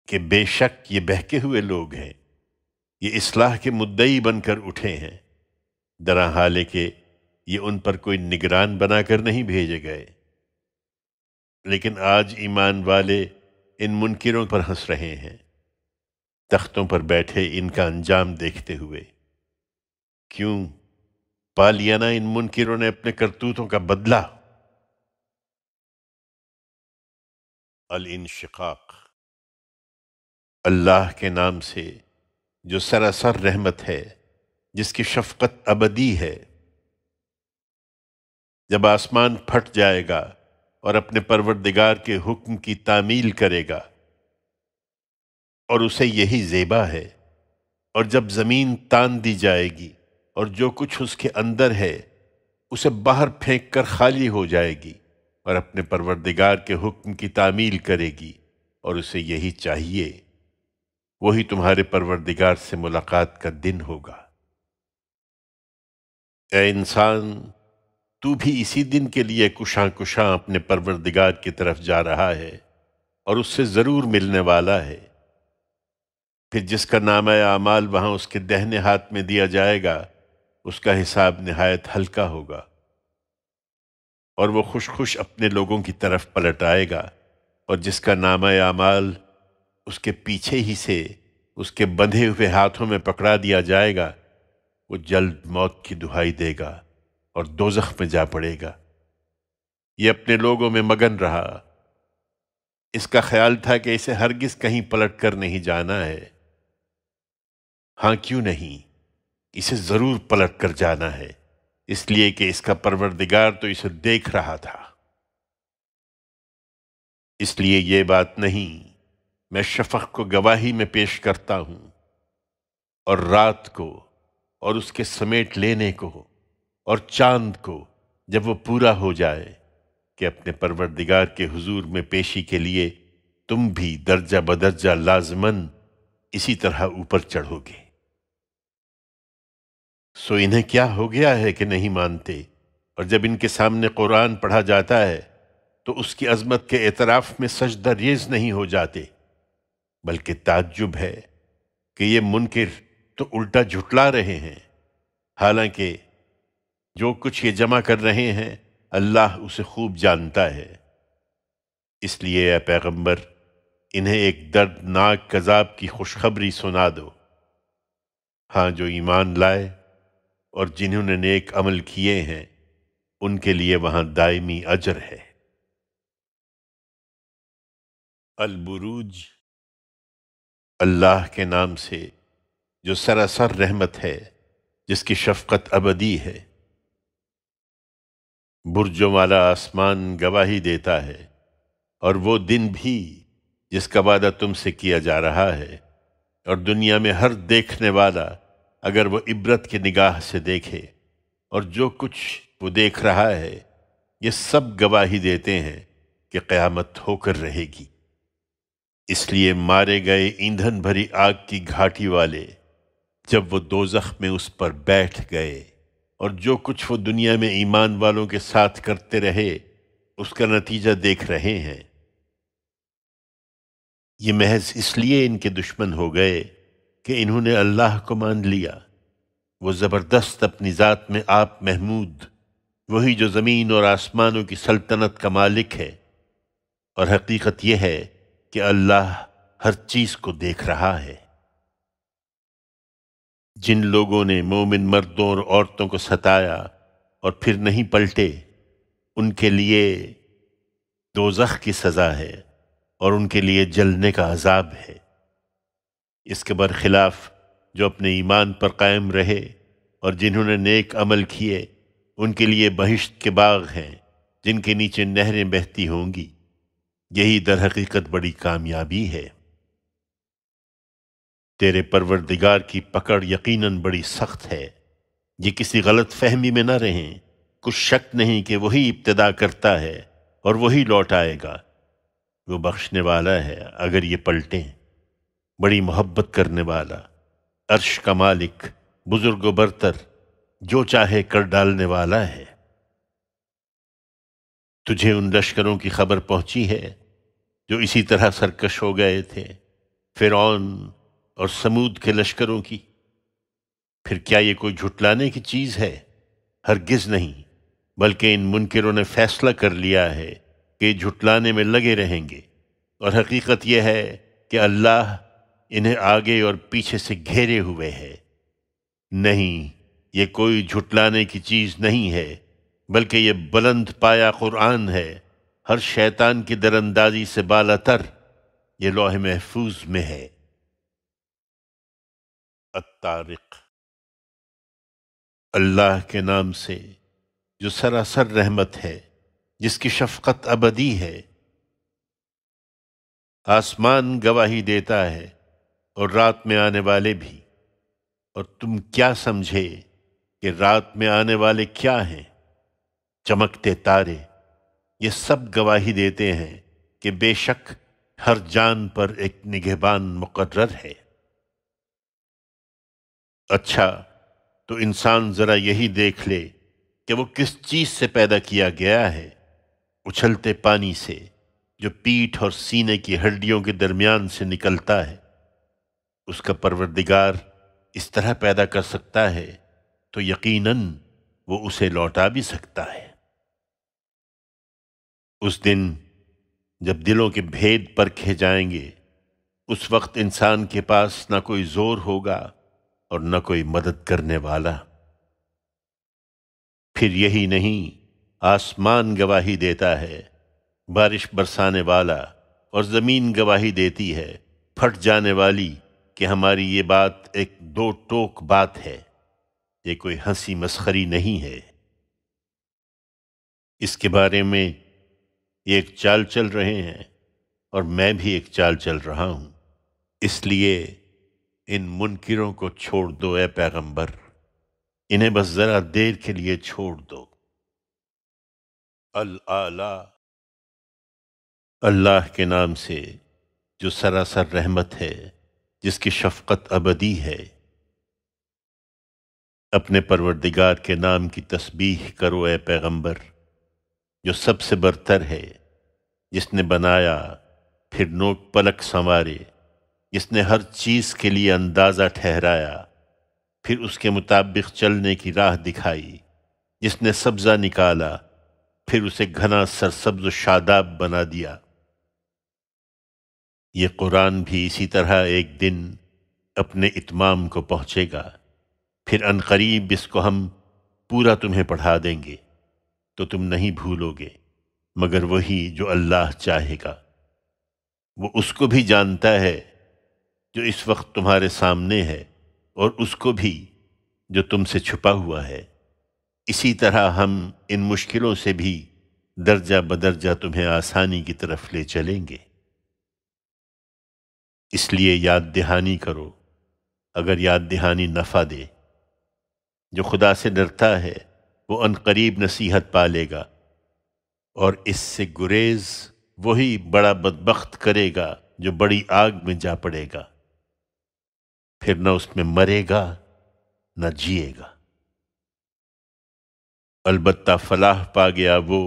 कि बेशक ये बहके हुए लोग हैं ये इसलाह के मुद्दई बनकर उठे हैं दरा हाल के ये उन पर कोई निगरान बनाकर नहीं भेजे गए लेकिन आज ईमान वाले इन मुनकरों पर हंस रहे हैं तख्तों पर बैठे इनका अंजाम देखते हुए क्यों पा लिया ना इन मुनकरों ने अपने करतूतों का बदला अल इन शिकाक अल्लाह के नाम से जो सरासर रहमत है जिसकी शफकत अबदी है जब आसमान फट जाएगा और अपने परवरदिगार के हुक्म की तामील करेगा और उसे यही जेबा है और जब ज़मीन तान दी जाएगी और जो कुछ उसके अंदर है उसे बाहर फेंक कर खाली हो जाएगी और अपने परवरदिगार के हुक्म की तामील करेगी और उसे यही चाहिए वही तुम्हारे परवरदिगार से मुलाकात का दिन होगा ए इंसान तू भी इसी दिन के लिए कुशां कुशा अपने परवरदिगार की तरफ जा रहा है और उससे ज़रूर मिलने वाला है फिर जिसका नाम आमाल वहाँ उसके दहने हाथ में दिया जाएगा उसका हिसाब नहायत हल्का होगा और वो खुश खुश अपने लोगों की तरफ पलट आएगा और जिसका नाम आमाल उसके पीछे ही से उसके बंधे हुए हाथों में पकड़ा दिया जाएगा वो जल्द मौत की दुहाई देगा और दोजख में जा पड़ेगा ये अपने लोगों में मगन रहा इसका ख्याल था कि इसे हरगिज कहीं पलट कर नहीं जाना है हाँ क्यों नहीं इसे ज़रूर पलट कर जाना है इसलिए कि इसका परवरदिगार तो इसे देख रहा था इसलिए यह बात नहीं मैं शफक को गवाही में पेश करता हूं और रात को और उसके समेट लेने को और चांद को जब वो पूरा हो जाए कि अपने परवरदिगार के हुजूर में पेशी के लिए तुम भी दर्जा बदर्जा लाजमन इसी तरह ऊपर चढ़ोगे सो इन्हें क्या हो गया है कि नहीं मानते और जब इनके सामने कुरान पढ़ा जाता है तो उसकी अजमत के एतराफ़ में सजदा रेज नहीं हो जाते बल्कि ताज्जुब है कि ये मुनकर तो उल्टा झुटला रहे हैं हालांकि जो कुछ ये जमा कर रहे हैं अल्लाह उसे खूब जानता है इसलिए ए पैगम्बर इन्हें एक दर्दनाक कजाब की खुशखबरी सुना दो हाँ जो ईमान लाए और जिन्होंने नेक अमल किए हैं उनके लिए वहाँ दायमी अजर है अलबरूज अल्लाह के नाम से जो सरासर रहमत है जिसकी शफकत अबदी है बुरजों वाला आसमान गवाही देता है और वो दिन भी जिसका वादा तुमसे किया जा रहा है और दुनिया में हर देखने वाला अगर वो इबरत की निगाह से देखे और जो कुछ वो देख रहा है ये सब गवाही देते हैं कि क़यामत होकर रहेगी इसलिए मारे गए ईंधन भरी आग की घाटी वाले जब वो दोजख में उस पर बैठ गए और जो कुछ वो दुनिया में ईमान वालों के साथ करते रहे उसका नतीजा देख रहे हैं ये महज इसलिए इनके दुश्मन हो गए कि इन्होंने अल्लाह को मान लिया वो ज़बरदस्त अपनी ज़ात में आप महमूद वही जो ज़मीन और आसमानों की सल्तनत का मालिक है और हकीकत यह है कि अल्लाह हर चीज़ को देख रहा है जिन लोगों ने मोमिन मर्दों और औरतों को सताया और फिर नहीं पलटे उनके लिए दोजख की सज़ा है और उनके लिए जलने का अजाब है इसके बरखिलाफ़ जो अपने ईमान पर कायम रहे और जिन्होंने नेक अमल किए उनके लिए बहिश्त के बाग हैं जिनके नीचे नहरें बहती होंगी यही दरहकीकत बड़ी कामयाबी है तेरे परवरदिगार की पकड़ यकीनन बड़ी सख्त है ये किसी गलत फहमी में न रहें कुछ शक नहीं कि वही इब्तदा करता है और वही लौट आएगा वो बख्शने वाला है अगर ये पलटें बड़ी मोहब्बत करने वाला अर्श का मालिक बुजुर्ग बरतर जो चाहे कर डालने वाला है तुझे उन लश्करों की खबर पहुंची है जो इसी तरह सरकश हो गए थे फिरौन और समूद के लश्करों की फिर क्या ये कोई झुटलाने की चीज़ है हरगिज़ नहीं बल्कि इन मुनकरों ने फैसला कर लिया है कि झुटलाने में लगे रहेंगे और हकीकत यह है कि अल्लाह इन्हें आगे और पीछे से घेरे हुए है नहीं ये कोई झुटलाने की चीज़ नहीं है बल्कि ये बुलंद पाया कुरान है हर शैतान की दरअंदाजी से बाला तर ये लोहे महफूज में है अतारिक अल्लाह के नाम से जो सरासर रहमत है जिसकी शफकत अबदी है आसमान गवाही देता है और रात में आने वाले भी और तुम क्या समझे कि रात में आने वाले क्या हैं चमकते तारे ये सब गवाही देते हैं कि बेशक हर जान पर एक निगहबान मुकर्र है अच्छा तो इंसान ज़रा यही देख ले कि वो किस चीज़ से पैदा किया गया है उछलते पानी से जो पीठ और सीने की हड्डियों के दरमियान से निकलता है उसका परवरदिगार इस तरह पैदा कर सकता है तो यकीनन वो उसे लौटा भी सकता है उस दिन जब दिलों के भेद परखे जाएंगे उस वक्त इंसान के पास ना कोई ज़ोर होगा और न कोई मदद करने वाला फिर यही नहीं आसमान गवाही देता है बारिश बरसाने वाला और ज़मीन गवाही देती है फट जाने वाली कि हमारी ये बात एक दो टोक बात है ये कोई हंसी मस्खरी नहीं है इसके बारे में ये एक चाल चल रहे हैं और मैं भी एक चाल चल रहा हूं इसलिए इन मुनकरों को छोड़ दो ए पैगंबर इन्हें बस ज़रा देर के लिए छोड़ दो अल आला अल्लाह के नाम से जो सरासर रहमत है जिसकी शफकत अबदी है अपने परवरदिगार के नाम की तस्बीह करो ए पैगंबर जो सबसे बरतर है जिसने बनाया फिर नोक पलक संवारे जिसने हर चीज़ के लिए अंदाज़ा ठहराया फिर उसके मुताबिक चलने की राह दिखाई जिसने सब्ज़ा निकाला फिर उसे घना सरसब्ज शादाब बना दिया ये कुरान भी इसी तरह एक दिन अपने इतमाम को पहुंचेगा फिर अनकरीब इसको हम पूरा तुम्हें पढ़ा देंगे तो तुम नहीं भूलोगे मगर वही जो अल्लाह चाहेगा वो उसको भी जानता है जो इस वक्त तुम्हारे सामने है और उसको भी जो तुमसे छुपा हुआ है इसी तरह हम इन मुश्किलों से भी दर्जा बदर्जा तुम्हें आसानी की तरफ ले चलेंगे इसलिए याद दहानी करो अगर याद दहानी नफ़ा दे जो खुदा से डरता है वो अनकरीब नसीहत पा लेगा और इससे गुरेज वही बड़ा बदबخت करेगा जो बड़ी आग में जा पड़ेगा फिर न उसमें मरेगा न जिएगा अलबत्ता फलाह पा गया वो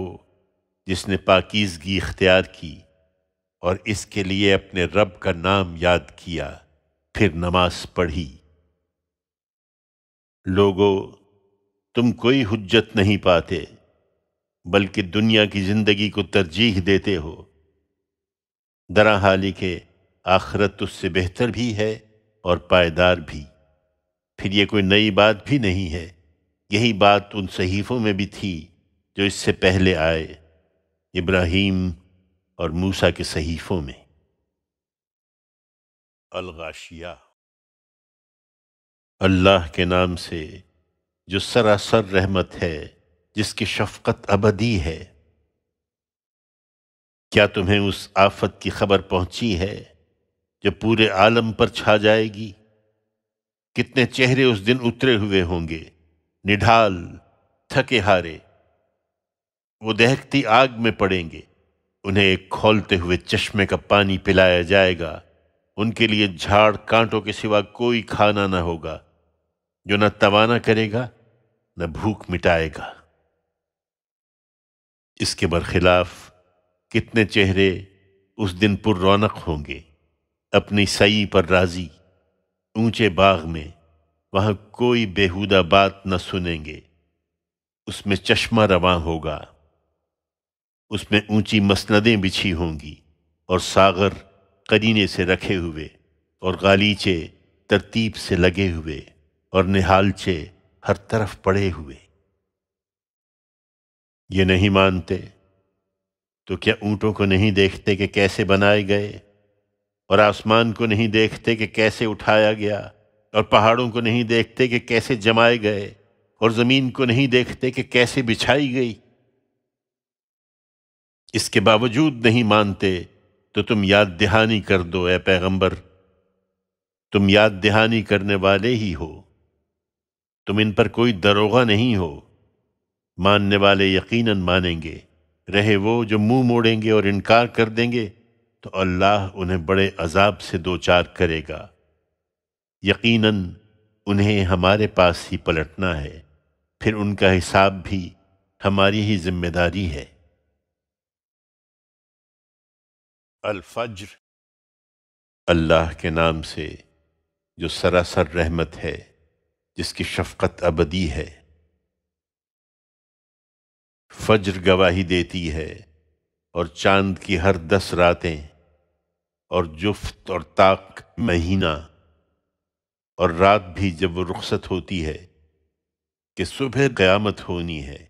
जिसने पाकिजगी इख्तियार की और इसके लिए अपने रब का नाम याद किया फिर नमाज पढ़ी लोगो तुम कोई हुज्जत नहीं पाते बल्कि दुनिया की ज़िंदगी को तरजीह देते हो दरा हाली के आखरत उससे बेहतर भी है और पायदार भी फिर ये कोई नई बात भी नहीं है यही बात उन सहीफ़ों में भी थी जो इससे पहले आए इब्राहिम और मूसा के सहीफ़ों में अलगाशिया अल्लाह के नाम से जो सरासर रहमत है जिसकी शफकत अबदी है क्या तुम्हें उस आफत की खबर पहुंची है जब पूरे आलम पर छा जाएगी कितने चेहरे उस दिन उतरे हुए होंगे निढाल थके हारे वो दहकती आग में पड़ेंगे उन्हें एक खोलते हुए चश्मे का पानी पिलाया जाएगा उनके लिए झाड़ कांटों के सिवा कोई खाना ना होगा जो न तवाना करेगा न भूख मिटाएगा इसके बरखिलाफ कितने चेहरे उस दिन पुर रौनक होंगे अपनी सई पर राजी ऊंचे बाग में वहाँ कोई बेहुदा बात न सुनेंगे उसमें चश्मा रवा होगा उसमें ऊंची मसनदें बिछी होंगी और सागर करीने से रखे हुए और गालीचे तरतीब से लगे हुए और निहालचे हर तरफ पड़े हुए ये नहीं मानते तो क्या ऊँटों को नहीं देखते कि कैसे बनाए गए और आसमान को नहीं देखते कि कैसे उठाया गया और पहाड़ों को नहीं देखते कि कैसे जमाए गए और ज़मीन को नहीं देखते कि कैसे बिछाई गई इसके बावजूद नहीं मानते तो तुम याद दहानी कर दो ए पैगंबर तुम याद दहानी करने वाले ही हो तुम इन पर कोई दरोगा नहीं हो मानने वाले यकीनन मानेंगे रहे वो जो मुंह मोड़ेंगे और इनकार कर देंगे तो अल्लाह उन्हें बड़े अजाब से दो चार करेगा यकीनन उन्हें हमारे पास ही पलटना है फिर उनका हिसाब भी हमारी ही जिम्मेदारी है अलफज्र अल्लाह के नाम से जो सरासर रहमत है जिसकी शफकत अबदी है फज्र गवाही देती है और चांद की हर दस रातें और जुफ्त और ताक महीना और रात भी जब वो रुखसत होती है कि सुबह क़यामत होनी है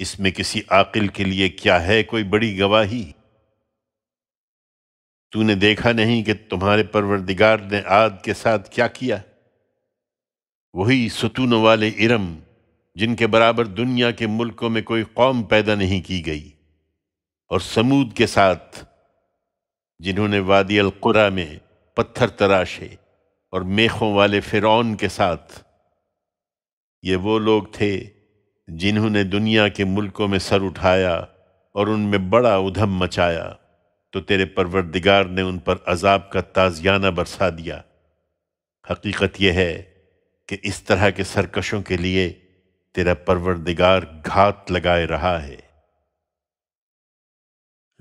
इसमें किसी आकिल के लिए क्या है कोई बड़ी गवाही तूने देखा नहीं कि तुम्हारे परवरदिगार ने आद के साथ क्या किया वही सुतून वाले इरम जिनके बराबर दुनिया के मुल्कों में कोई कौम पैदा नहीं की गई और समूद के साथ जिन्होंने वादी अलकुरा में पत्थर तराशे और मेखों वाले फ़िरौन के साथ ये वो लोग थे जिन्होंने दुनिया के मुल्कों में सर उठाया और उनमें बड़ा उधम मचाया तो तेरे परवरदिगार ने उन पर अजाब का ताजियाना बरसा दिया हकीकत यह है कि इस तरह के सरकशों के लिए तेरा परवरदिगार घात लगाए रहा है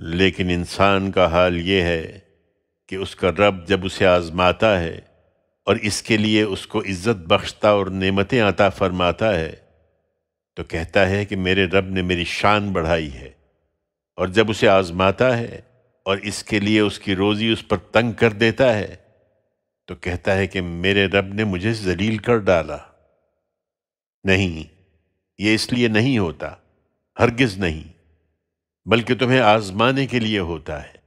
लेकिन इंसान का हाल ये है कि उसका रब जब उसे आज़माता है और इसके लिए उसको इज़्ज़त बख्शता और नेमतें आता फरमाता है तो कहता है कि मेरे रब ने मेरी शान बढ़ाई है और जब उसे आज़माता है और इसके लिए उसकी रोज़ी उस पर तंग कर देता है तो कहता है कि मेरे रब ने मुझे जलील कर डाला नहीं ये इसलिए नहीं होता हरगिज़ नहीं बल्कि तुम्हें आजमाने के लिए होता है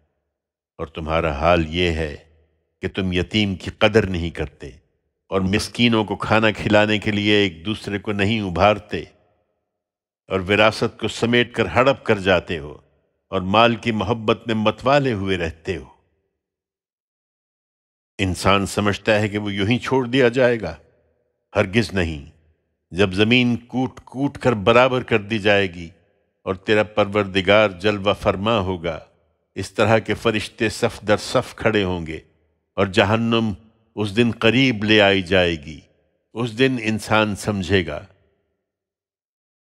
और तुम्हारा हाल यह है कि तुम यतीम की कदर नहीं करते और मिसकीनों को खाना खिलाने के लिए एक दूसरे को नहीं उभारते और विरासत को समेट कर हड़प कर जाते हो और माल की मोहब्बत में मतवाले हुए रहते हो इंसान समझता है कि वो यूं ही छोड़ दिया जाएगा हरगिज नहीं जब जमीन कूट कूट कर बराबर कर दी जाएगी और तेरा परवरदिगार जलवा फरमा होगा इस तरह के फरिश्ते सफ दर सफ खड़े होंगे और जहन्नुम उस दिन करीब ले आई जाएगी उस दिन इंसान समझेगा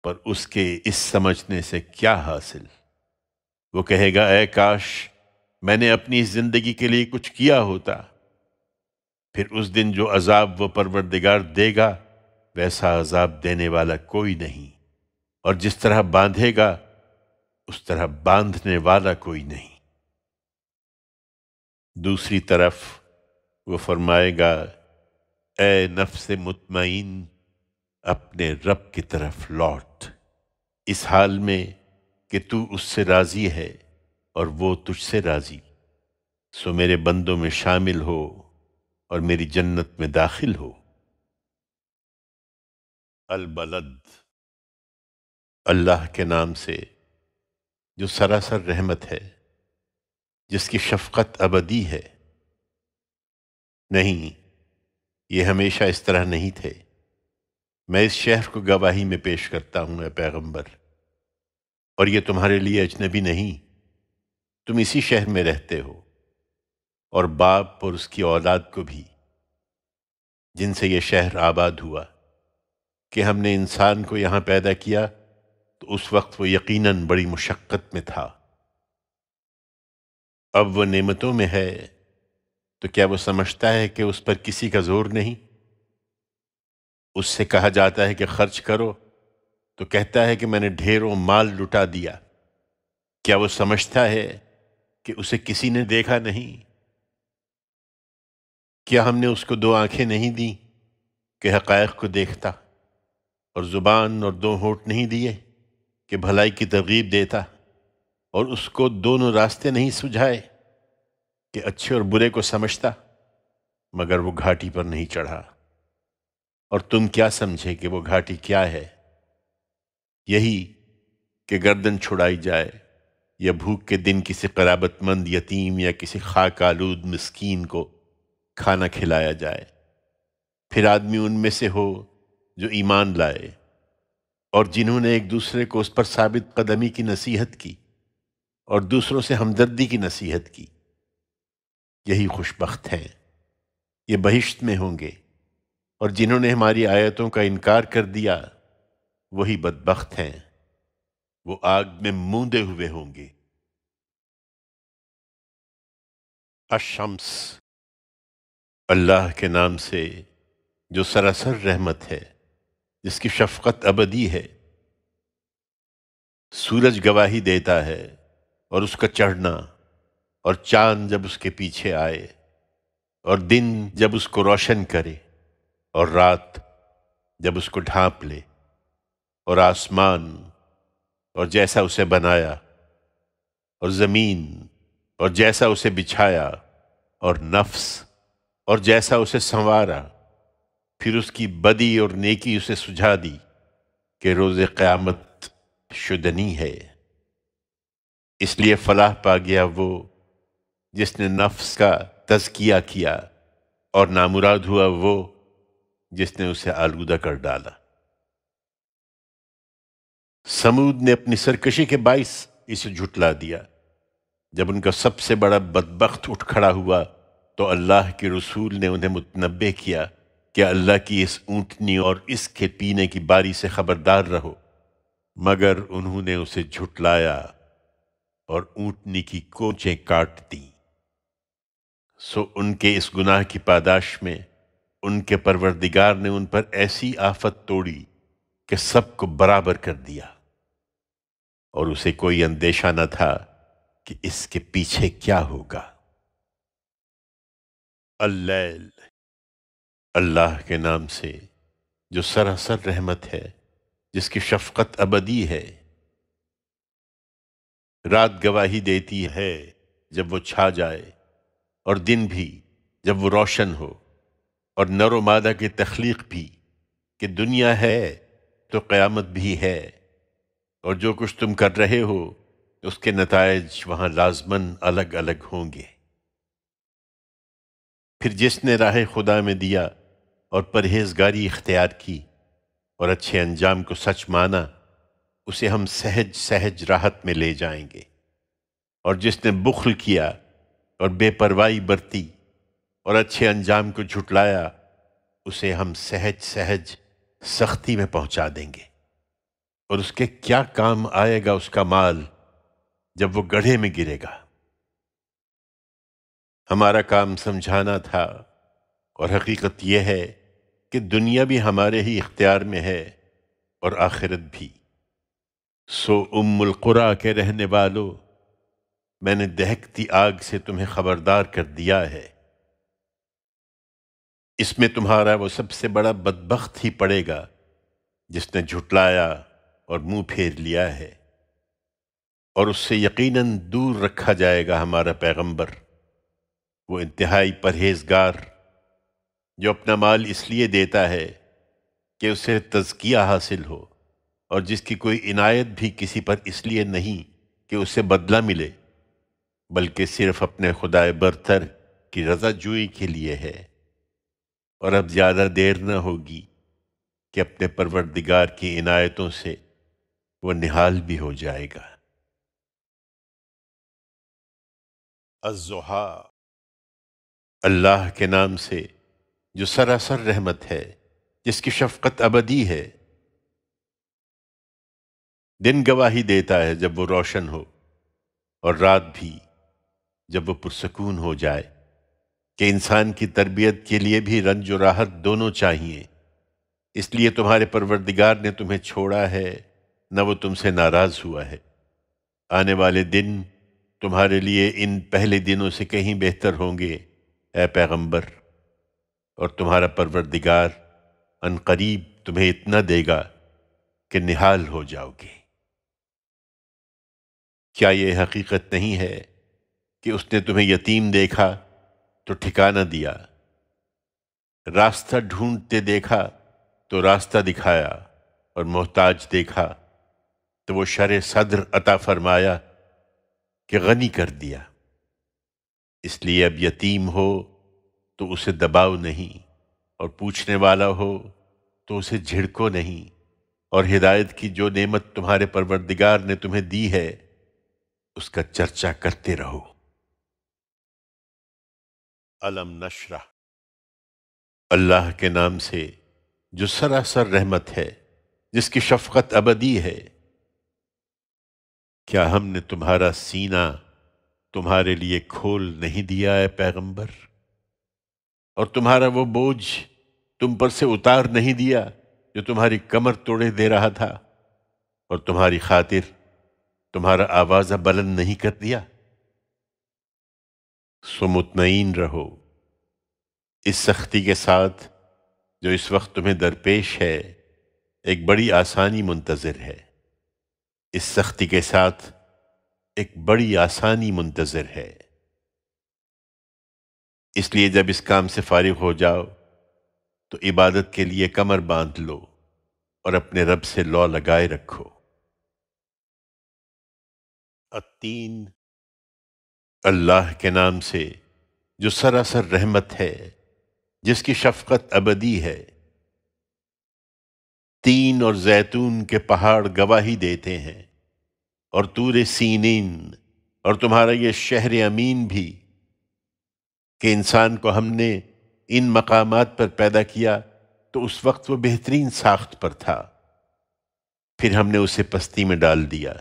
पर उसके इस समझने से क्या हासिल वो कहेगा ए काश मैंने अपनी जिंदगी के लिए कुछ किया होता फिर उस दिन जो अजाब वो परवरदिगार देगा वैसा अजाब देने वाला कोई नहीं और जिस तरह बांधेगा उस तरह बांधने वाला कोई नहीं दूसरी तरफ वो फरमाएगा ए नफ्स मुतमिन अपने रब की तरफ लौट इस हाल में कि तू उससे राज़ी है और वो तुझसे राज़ी सो मेरे बंदों में शामिल हो और मेरी जन्नत में दाखिल हो अलबलद अल्लाह के नाम से जो सरासर रहमत है जिसकी शफकत अबदी है नहीं ये हमेशा इस तरह नहीं थे मैं इस शहर को गवाही में पेश करता हूँ पैगंबर और ये तुम्हारे लिए अजनबी नहीं तुम इसी शहर में रहते हो और बाप और उसकी औलाद को भी जिनसे ये शहर आबाद हुआ कि हमने इंसान को यहाँ पैदा किया तो उस वक्त वो यकीनन बड़ी मुशक्क़त में था अब वो नेमतों में है तो क्या वो समझता है कि उस पर किसी का जोर नहीं उससे कहा जाता है कि खर्च करो तो कहता है कि मैंने ढेरों माल लुटा दिया क्या वो समझता है कि उसे किसी ने देखा नहीं क्या हमने उसको दो आंखें नहीं दी कि हक़ को देखता और ज़ुबान और दो होठ नहीं दिए कि भलाई की तरगीब देता और उसको दोनों रास्ते नहीं सुझाए कि अच्छे और बुरे को समझता मगर वो घाटी पर नहीं चढ़ा और तुम क्या समझे कि वो घाटी क्या है यही कि गर्दन छुड़ाई जाए या भूख के दिन किसी कराबतमंद यतीम या किसी खाक आलूद मस्किन को खाना खिलाया जाए फिर आदमी उनमें से हो जो ईमान लाए और जिन्होंने एक दूसरे को उस पर साबित कदमी की नसीहत की और दूसरों से हमदर्दी की नसीहत की यही खुशबख्त हैं ये बहिश्त में होंगे और जिन्होंने हमारी आयतों का इनकार कर दिया वही बदबख्त हैं वो आग में मूंदे हुए होंगे अशम्स अल्लाह के नाम से जो सरासर रहमत है जिसकी शफकत अबदी है सूरज गवाही देता है और उसका चढ़ना और चांद जब उसके पीछे आए और दिन जब उसको रोशन करे और रात जब उसको ढांप ले और आसमान और जैसा उसे बनाया और ज़मीन और जैसा उसे बिछाया और नफ्स और जैसा उसे संवारा फिर उसकी बदी और नेकी उसे सुझा दी कि रोजे क़यामत शुदनी है इसलिए फलाह पा गया वो जिसने नफ्स का तजकिया किया और नामुराद हुआ वो जिसने उसे आलूदा कर डाला समूद ने अपनी सरकशी के बाइस इसे झुटला दिया जब उनका सबसे बड़ा बदबख्त उठ खड़ा हुआ तो अल्लाह के रसूल ने उन्हें मुतनबे किया कि अल्लाह की इस ऊँटनी और इसके पीने की बारी से खबरदार रहो मगर उन्होंने उसे झुटलाया और ऊँटनी की कोचें काट दी सो उनके इस गुनाह की पादाश में उनके परवरदिगार ने उन पर ऐसी आफत तोड़ी कि सबको बराबर कर दिया और उसे कोई अंदेशा न था कि इसके पीछे क्या होगा अल्लैल अल्लाह के नाम से जो सरासर रहमत है जिसकी शफकत अबदी है रात गवाही देती है जब वो छा जाए और दिन भी जब वो रोशन हो और नर मादा की तख्लीक भी कि दुनिया है तो क़यामत भी है और जो कुछ तुम कर रहे हो उसके नतज वहाँ लाजमन अलग अलग होंगे फिर जिसने राह खुदा में दिया और परहेजगारी इख्तियार की और अच्छे अंजाम को सच माना उसे हम सहज सहज राहत में ले जाएंगे और जिसने बुखल किया और बेपरवाही बरती और अच्छे अंजाम को झुटलाया उसे हम सहज सहज सख्ती में पहुंचा देंगे और उसके क्या काम आएगा उसका माल जब वो गढ़े में गिरेगा हमारा काम समझाना था और हकीकत यह है कि दुनिया भी हमारे ही इख्तियार में है और आखिरत भी सो कुरा के रहने वालों मैंने दहकती आग से तुम्हें खबरदार कर दिया है इसमें तुम्हारा वो सबसे बड़ा बदबख्त ही पड़ेगा जिसने झुटलाया और मुंह फेर लिया है और उससे यकीनन दूर रखा जाएगा हमारा पैगंबर वो इंतहाई परहेजगार जो अपना माल इसलिए देता है कि उसे तजकिया हासिल हो और जिसकी कोई इनायत भी किसी पर इसलिए नहीं कि उसे बदला मिले बल्कि सिर्फ अपने खुदाए बरतर की रजा जुई के लिए है और अब ज़्यादा देर न होगी कि अपने परवरदिगार की इनायतों से वो निहाल भी हो जाएगा अज़ुहा अल्लाह के नाम से जो सरासर रहमत है जिसकी शफकत अबदी है दिन गवाही देता है जब वो रोशन हो और रात भी जब वो पुरसकून हो जाए कि इंसान की तरबियत के लिए भी रंज और राहत दोनों चाहिए इसलिए तुम्हारे परवरदिगार ने तुम्हें छोड़ा है न वो तुमसे नाराज़ हुआ है आने वाले दिन तुम्हारे लिए इन पहले दिनों से कहीं बेहतर होंगे ए पैगंबर और तुम्हारा परवरदिगार अनकरीब तुम्हें इतना देगा कि निहाल हो जाओगे क्या यह हकीकत नहीं है कि उसने तुम्हें यतीम देखा तो ठिकाना दिया रास्ता ढूंढते देखा तो रास्ता दिखाया और मोहताज देखा तो वो शर सदर अता फरमाया कि गनी कर दिया इसलिए अब यतीम हो तो उसे दबाओ नहीं और पूछने वाला हो तो उसे झिड़को नहीं और हिदायत की जो नेमत तुम्हारे परवरदिगार ने तुम्हें दी है उसका चर्चा करते रहो अलम नशरा अल्लाह के नाम से जो सरासर रहमत है जिसकी शफकत अबदी है क्या हमने तुम्हारा सीना तुम्हारे लिए खोल नहीं दिया है पैगंबर और तुम्हारा वो बोझ तुम पर से उतार नहीं दिया जो तुम्हारी कमर तोड़े दे रहा था और तुम्हारी खातिर तुम्हारा आवाज़ा बुलंद नहीं कर दिया सुमुतन रहो इस सख्ती के साथ जो इस वक्त तुम्हें दरपेश है एक बड़ी आसानी मुंतज़र है इस सख्ती के साथ एक बड़ी आसानी मुंतज़र है इसलिए जब इस काम से फारिग हो जाओ तो इबादत के लिए कमर बांध लो और अपने रब से लॉ लगाए रखो अतीन अल्लाह के नाम से जो सरासर रहमत है जिसकी शफकत अबदी है तीन और जैतून के पहाड़ गवाही देते हैं और तूर सीनिन और तुम्हारा ये शहर अमीन भी कि इंसान को हमने इन मकाम पर पैदा किया तो उस वक्त वह बेहतरीन साख्त पर था फिर हमने उसे पस्ती में डाल दिया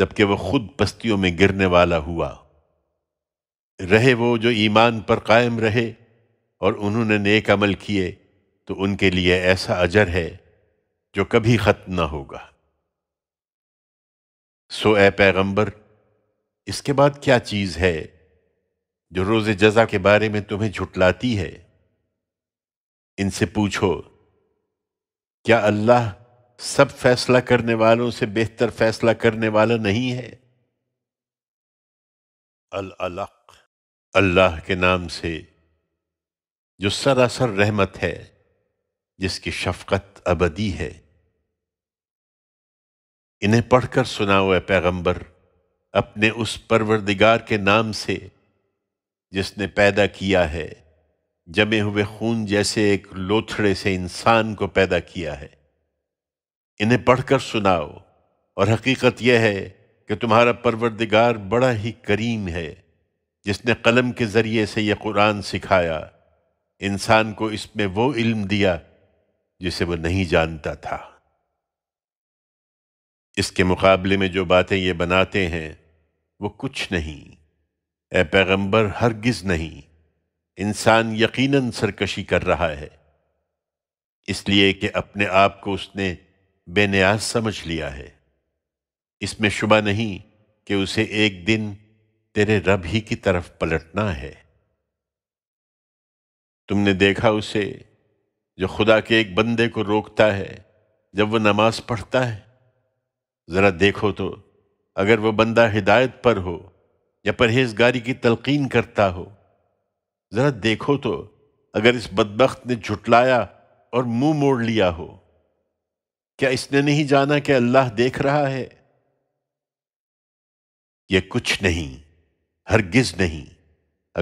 जबकि वह खुद पस्तियों में गिरने वाला हुआ रहे वो जो ईमान पर कायम रहे और उन्होंने नेक अमल किए तो उनके लिए ऐसा अजर है जो कभी ख़त्म ना होगा सो ए पैगंबर इसके बाद क्या चीज़ है जो रोज जजा के बारे में तुम्हें झुटलाती है इनसे पूछो क्या अल्लाह सब फैसला करने वालों से बेहतर फैसला करने वाला नहीं है अल अलक अल्लाह के नाम से जो सरासर रहमत है जिसकी शफकत अबदी है इन्हें पढ़कर सुनाओ ए पैगंबर अपने उस परवरदिगार के नाम से जिसने पैदा किया है जमे हुए खून जैसे एक लोथड़े से इंसान को पैदा किया है इन्हें पढ़कर सुनाओ और हकीकत यह है कि तुम्हारा परवरदिगार बड़ा ही करीम है जिसने कलम के ज़रिए से यह कुरान सिखाया इंसान को इसमें वो इल्म दिया जिसे वो नहीं जानता था इसके मुकाबले में जो बातें ये बनाते हैं वो कुछ नहीं ए पैगंबर हरगिज नहीं इंसान यकीनन सरकशी कर रहा है इसलिए कि अपने आप को उसने बेनियाज समझ लिया है इसमें शुबा नहीं कि उसे एक दिन तेरे रब ही की तरफ पलटना है तुमने देखा उसे जो खुदा के एक बंदे को रोकता है जब वह नमाज पढ़ता है ज़रा देखो तो अगर वह बंदा हिदायत पर हो या परहेजगारी की तलकीन करता हो ज़रा देखो तो अगर इस बदबख्त ने झुटलाया और मुंह मोड़ लिया हो क्या इसने नहीं जाना कि अल्लाह देख रहा है यह कुछ नहीं हरगिज नहीं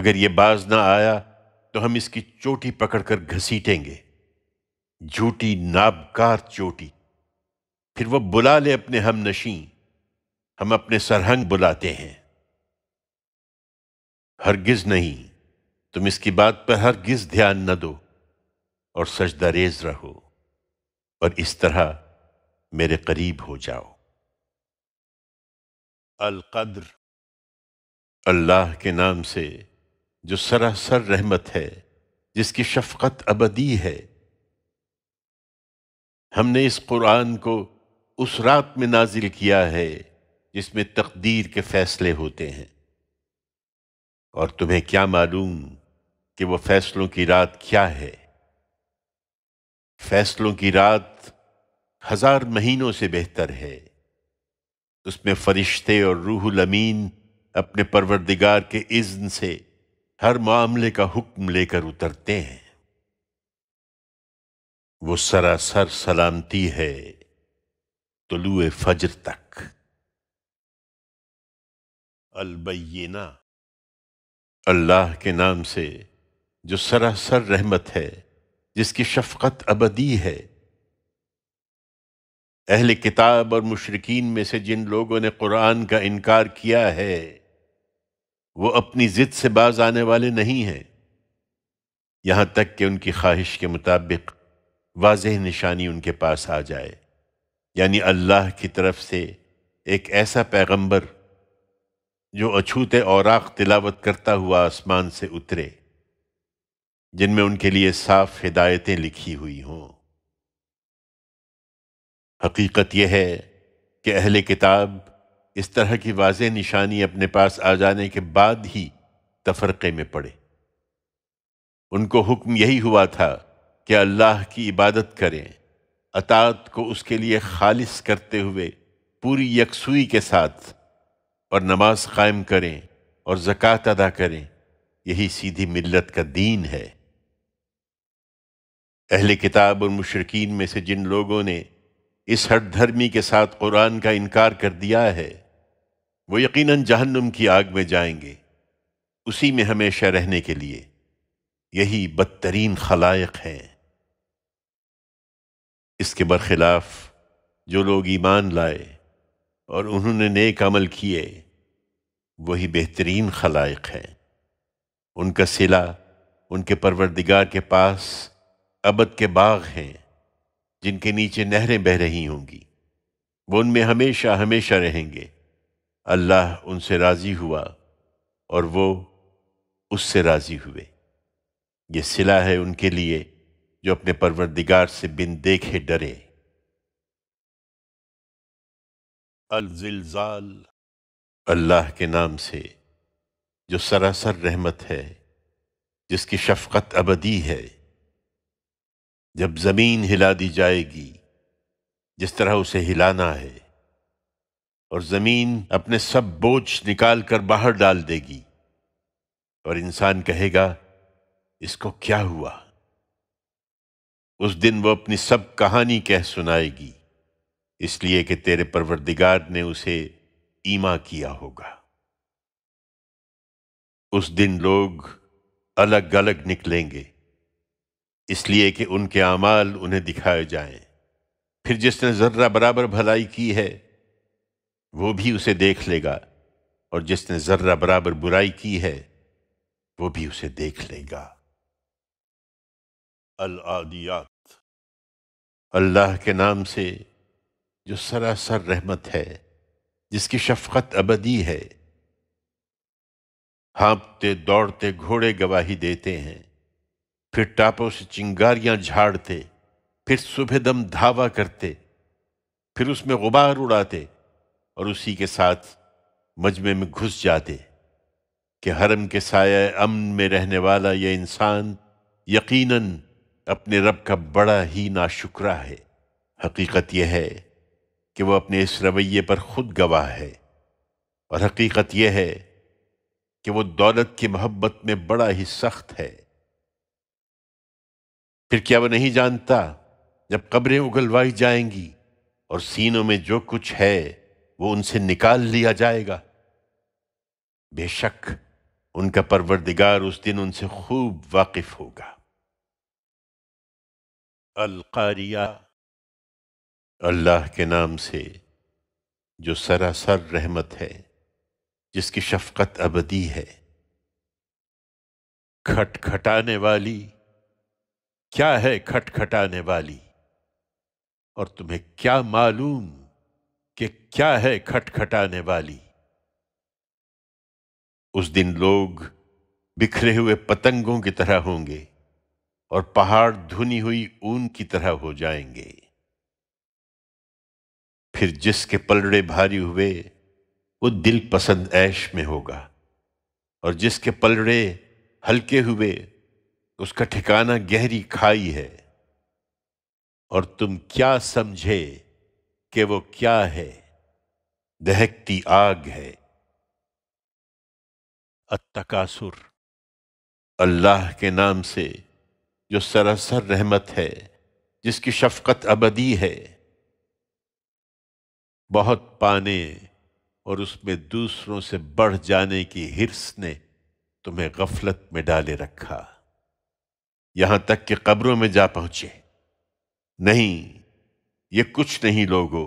अगर ये बाज ना आया तो हम इसकी चोटी पकड़कर घसीटेंगे झूठी नाबकार चोटी फिर वह बुला ले अपने हम नशी हम अपने सरहंग बुलाते हैं हरगिज नहीं तुम इसकी बात पर हरगिज ध्यान न दो और सजदा रेज रहो और इस तरह मेरे करीब हो जाओ अलकद्र अल्लाह के नाम से जो सरासर रहमत है जिसकी शफकत अबदी है हमने इस कुरान को उस रात में नाजिल किया है जिसमें तकदीर के फैसले होते हैं और तुम्हें क्या मालूम कि वो फैसलों की रात क्या है फैसलों की रात हजार महीनों से बेहतर है उसमें फरिश्ते और रूहुल अमीन अपने परवरदिगार के इज्न से हर मामले का हुक्म लेकर उतरते हैं वो सरासर सलामती है तुलुए फजर तक अलबैना अल्लाह के नाम से जो सरासर रहमत है जिसकी शफकत अबदी है अहल किताब और मुशरकिन में से जिन लोगों ने कुरान का इनकार किया है वो अपनी ज़िद से बाज आने वाले नहीं हैं यहाँ तक कि उनकी ख्वाहिश के मुताबिक वाज निशानी उनके पास आ जाए यानी अल्लाह की तरफ से एक ऐसा पैगंबर जो अछूते औराक तिलावत करता हुआ आसमान से उतरे जिनमें उनके लिए साफ हिदायतें लिखी हुई हों हकीकत यह है कि अहले किताब इस तरह की वाज निशानी अपने पास आ जाने के बाद ही तफरक़े में पड़े उनको हुक्म यही हुआ था कि अल्लाह की इबादत करें अतात को उसके लिए खालिस करते हुए पूरी यकसुई के साथ और नमाज कायम करें और ज़क़़त अदा करें यही सीधी मिल्लत का दीन है अहले किताब और मुशरकिन में से जिन लोगों ने इस हट धर्मी के साथ कुरान का इनकार कर दिया है वो यकीनन जहन्नुम की आग में जाएंगे उसी में हमेशा रहने के लिए यही बदतरीन खलायक हैं इसके बरखिलाफ जो लोग ईमान लाए और उन्होंने नेक अमल किए वही बेहतरीन खलाइक है उनका सिला उनके परवरदिगार के पास अबद के बाग हैं जिनके नीचे नहरें बह रही होंगी वो उनमें हमेशा हमेशा रहेंगे अल्लाह उनसे राज़ी हुआ और वो उससे राज़ी हुए ये सिला है उनके लिए जो अपने परवरदिगार से बिन देखे डरे अलजिलजाल अल्लाह के नाम से जो सरासर रहमत है जिसकी शफकत अबदी है जब ज़मीन हिला दी जाएगी जिस तरह उसे हिलाना है और ज़मीन अपने सब बोझ निकाल कर बाहर डाल देगी और इंसान कहेगा इसको क्या हुआ उस दिन वो अपनी सब कहानी कह सुनाएगी इसलिए कि तेरे परवरदिगार ने उसे ईमा किया होगा उस दिन लोग अलग अलग निकलेंगे इसलिए कि उनके अमाल उन्हें दिखाए जाएं। फिर जिसने ज़र्रा बराबर भलाई की है वो भी उसे देख लेगा और जिसने ज़र्रा बराबर बुराई की है वो भी उसे देख लेगा अल-आदियात अल्लाह के नाम से जो सरासर रहमत है जिसकी शफकत अबदी है हाँपते दौड़ते घोड़े गवाही देते हैं फिर टापों से चिंगारियां झाड़ते फिर सुबह दम धावा करते फिर उसमें गुबार उड़ाते और उसी के साथ मजमे में घुस जाते कि हरम के साय अमन में रहने वाला यह इंसान यकीनन अपने रब का बड़ा ही नाशुक्रा है हकीकत यह है कि वह अपने इस रवैये पर खुद गवाह है और हकीकत यह है कि वह दौलत की मोहब्बत में बड़ा ही सख्त है फिर क्या वह नहीं जानता जब कब्रें उगलवाई जाएंगी और सीनों में जो कुछ है वो उनसे निकाल लिया जाएगा बेशक उनका परवरदिगार उस दिन उनसे खूब वाकिफ होगा अलकारिया अल्लाह के नाम से जो सरासर रहमत है जिसकी शफकत अबदी है खटखटाने वाली क्या है खटखटाने वाली और तुम्हें क्या मालूम कि क्या है खटखटाने वाली उस दिन लोग बिखरे हुए पतंगों की तरह होंगे और पहाड़ धुनी हुई ऊन की तरह हो जाएंगे फिर जिसके पलड़े भारी हुए वो दिल पसंद ऐश में होगा और जिसके पलड़े हल्के हुए उसका ठिकाना गहरी खाई है और तुम क्या समझे कि वो क्या है दहकती आग है अतकासुर अल्लाह के नाम से जो सरासर रहमत है जिसकी शफकत अबदी है बहुत पाने और उसमें दूसरों से बढ़ जाने की हिर्स ने तुम्हें गफलत में डाले रखा यहां तक कि कब्रों में जा पहुंचे नहीं ये कुछ नहीं लोगो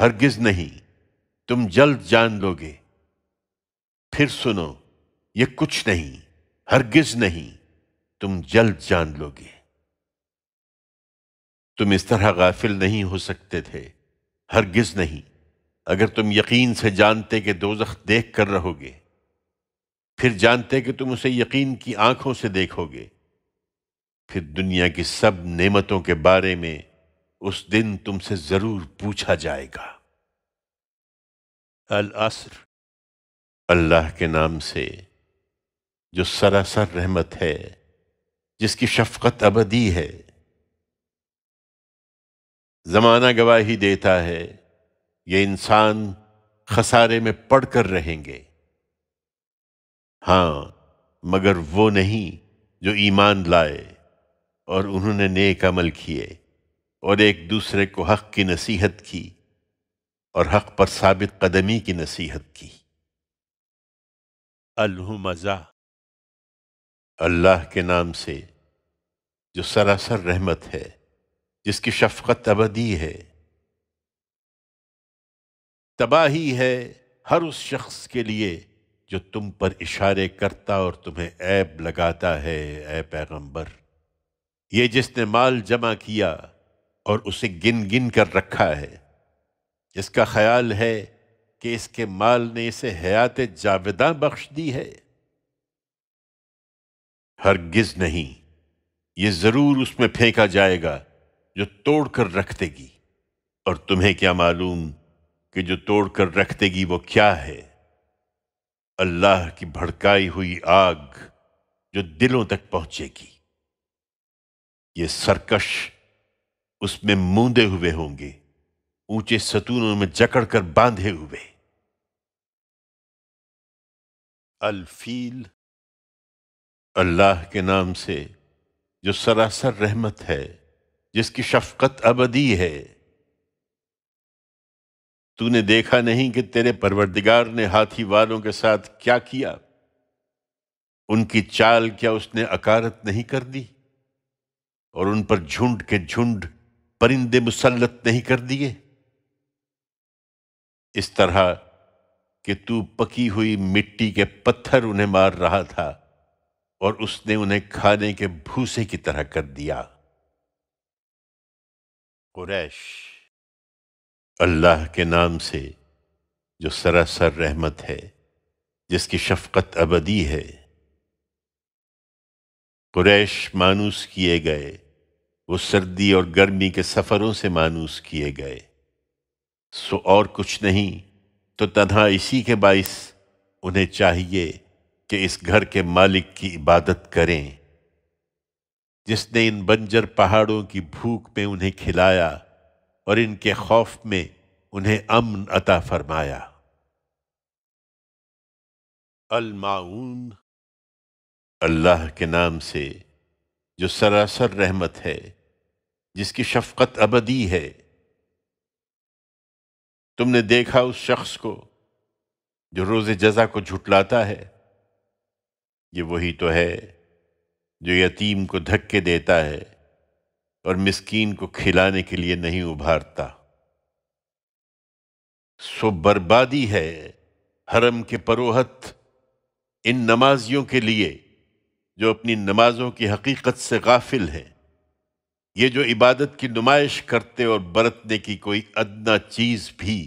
हरगिज नहीं तुम जल्द जान लोगे फिर सुनो ये कुछ नहीं हरगिज नहीं तुम जल्द जान लोगे तुम इस तरह गाफिल नहीं हो सकते थे हरगिज नहीं अगर तुम यकीन से जानते कि दोजख देख कर रहोगे फिर जानते कि तुम उसे यकीन की आंखों से देखोगे फिर दुनिया की सब नेमतों के बारे में उस दिन तुमसे जरूर पूछा जाएगा अल असर अल्लाह के नाम से जो सरासर रहमत है जिसकी शफकत अबदी है ज़माना गवाही देता है ये इंसान खसारे में पड़ कर रहेंगे हाँ मगर वो नहीं जो ईमान लाए और उन्होंने नेक अमल किए और एक दूसरे को हक की नसीहत की और हक पर साबित कदमी की नसीहत की अलहमजा अल्लाह के नाम से जो सरासर रहमत है जिसकी शफकत अबदी है तबाही है हर उस शख्स के लिए जो तुम पर इशारे करता और तुम्हें ऐब लगाता है ऐ पैगंबर ये जिसने माल जमा किया और उसे गिन गिन कर रखा है इसका ख्याल है कि इसके माल ने इसे हयात जाविदा बख्श दी है हरगिज नहीं ये ज़रूर उसमें फेंका जाएगा जो तोड़कर रख देगी और तुम्हें क्या मालूम कि जो तोड़कर रख देगी वो क्या है अल्लाह की भड़काई हुई आग जो दिलों तक पहुंचेगी ये सरकश उसमें मूंदे हुए होंगे ऊंचे सतूनों में जकड़कर बांधे हुए अलफील अल्लाह के नाम से जो सरासर रहमत है जिसकी शफकत अबदी है तूने देखा नहीं कि तेरे परवरदिगार ने हाथी वालों के साथ क्या किया उनकी चाल क्या उसने अकारत नहीं कर दी और उन पर झुंड के झुंड परिंदे मुसलत नहीं कर दिए इस तरह कि तू पकी हुई मिट्टी के पत्थर उन्हें मार रहा था और उसने उन्हें खाने के भूसे की तरह कर दिया कुरैश अल्लाह के नाम से जो सरासर रहमत है जिसकी शफकत अबदी है कुरैश मानूस किए गए वो सर्दी और गर्मी के सफ़रों से मानूस किए गए सो और कुछ नहीं तो तनहा इसी के बाइस उन्हें चाहिए कि इस घर के मालिक की इबादत करें जिसने इन बंजर पहाड़ों की भूख में उन्हें खिलाया और इनके खौफ में उन्हें अमन अता फरमाया अलमाउन अल्लाह के नाम से जो सरासर रहमत है जिसकी शफकत अबदी है तुमने देखा उस शख्स को जो रोज़ जजा को झुटलाता है ये वही तो है जो यतीम को धक्के देता है और मिस्कीन को खिलाने के लिए नहीं उभारता सो बर्बादी है हरम के परोहत इन नमाजियों के लिए जो अपनी नमाजों की हकीकत से गाफिल हैं ये जो इबादत की नुमाइश करते और बरतने की कोई अदना चीज़ भी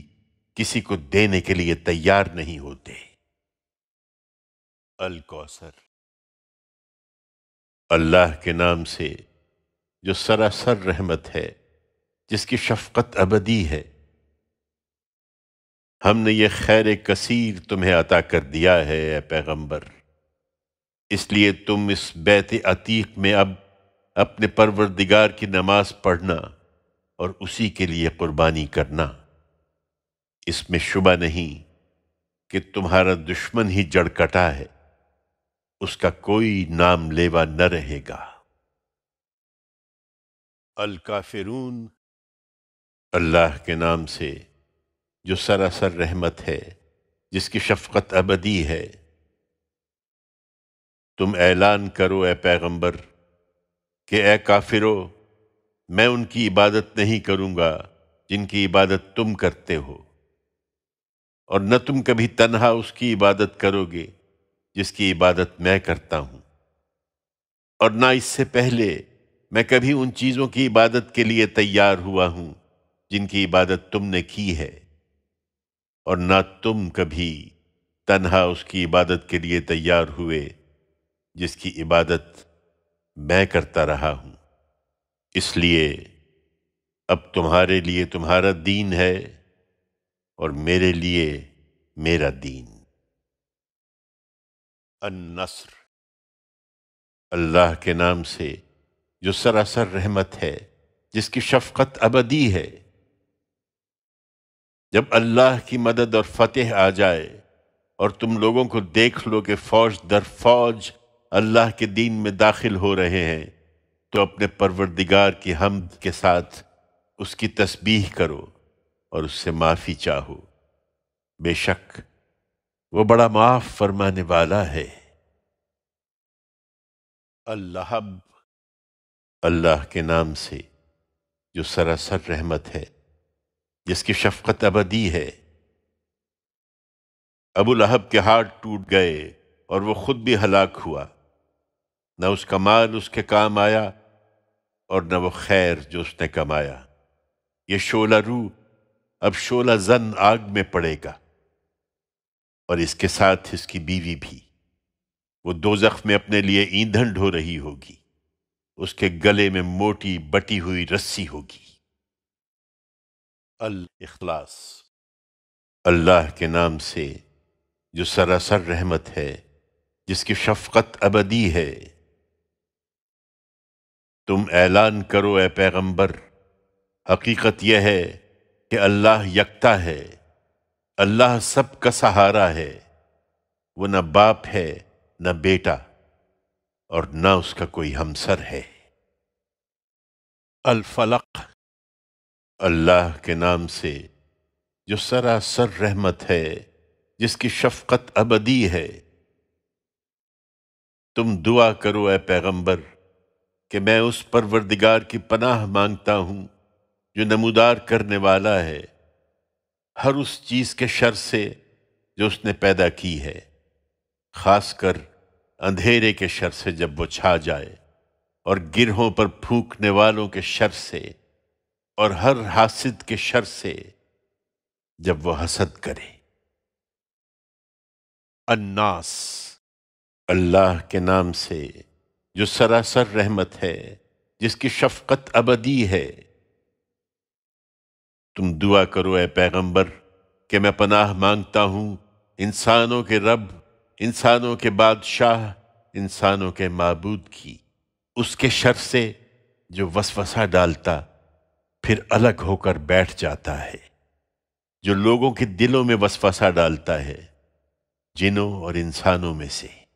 किसी को देने के लिए तैयार नहीं होते अल कौसर अल्लाह के नाम से जो सरासर रहमत है जिसकी शफकत अबदी है हमने ये खैर कसीर तुम्हें अता कर दिया है ए पैगम्बर इसलिए तुम इस बैत अतीक में अब अपने परवरदिगार की नमाज पढ़ना और उसी के लिए कुर्बानी करना इसमें शुबा नहीं कि तुम्हारा दुश्मन ही जड़कटा है उसका कोई नाम लेवा न रहेगा अल अल्लाह के नाम से जो सरासर रहमत है जिसकी शफकत अबदी है तुम ऐलान करो ए पैगंबर कि ए काफिरो मैं उनकी इबादत नहीं करूँगा जिनकी इबादत तुम करते हो और न तुम कभी तनहा उसकी इबादत करोगे जिसकी इबादत मैं करता हूं और ना इससे पहले मैं कभी उन चीज़ों की इबादत के लिए तैयार हुआ हूं जिनकी इबादत तुमने की है और ना तुम कभी तन्हा उसकी इबादत के लिए तैयार हुए जिसकी इबादत मैं करता रहा हूं इसलिए अब तुम्हारे लिए तुम्हारा दीन है और मेरे लिए मेरा दीन अन्नसर अल्लाह के नाम से जो सरासर रहमत है जिसकी शफकत अबदी है जब अल्लाह की मदद और फतेह आ जाए और तुम लोगों को देख लो कि फौज दर फौज अल्लाह के दीन में दाखिल हो रहे हैं तो अपने परवरदिगार की हमद के साथ उसकी तस्बीह करो और उससे माफ़ी चाहो बेशक वो बड़ा माफ फरमाने वाला है अल्लाह अल्लाह के नाम से जो सरासर रहमत है जिसकी शफकत अबदी है अबू लहब के हाथ टूट गए और वो खुद भी हलाक हुआ न उसका माल उसके काम आया और न वो खैर जो उसने कमाया ये शोला रू अब शोला जन आग में पड़ेगा और इसके साथ इसकी बीवी भी वो दो जख्म में अपने लिए ईंधन ढो रही होगी उसके गले में मोटी बटी हुई रस्सी होगी अल इखलास अल्लाह के नाम से जो सरासर रहमत है जिसकी शफकत अबदी है तुम ऐलान करो ए पैगंबर हकीकत यह है कि अल्लाह यकता है अल्लाह सब का सहारा है वो न बाप है न बेटा और न उसका कोई हमसर है फलक अल्लाह के नाम से जो सरासर रहमत है जिसकी शफकत अबदी है तुम दुआ करो ए पैगंबर कि मैं उस परवरदिगार की पनाह मांगता हूं जो नमूदार करने वाला है हर उस चीज़ के शर से जो उसने पैदा की है खासकर अंधेरे के शर से जब वो छा जाए और गिरहों पर फूकने वालों के शर से और हर हासिद के शर से जब वो हसद करे अन्नास अल्लाह के नाम से जो सरासर रहमत है जिसकी शफकत अबदी है तुम दुआ करो ए पैगंबर कि मैं पनाह मांगता हूँ इंसानों के रब इंसानों के बादशाह इंसानों के मबूद की उसके शर से जो वसवसा डालता फिर अलग होकर बैठ जाता है जो लोगों के दिलों में वसवसा डालता है जिनों और इंसानों में से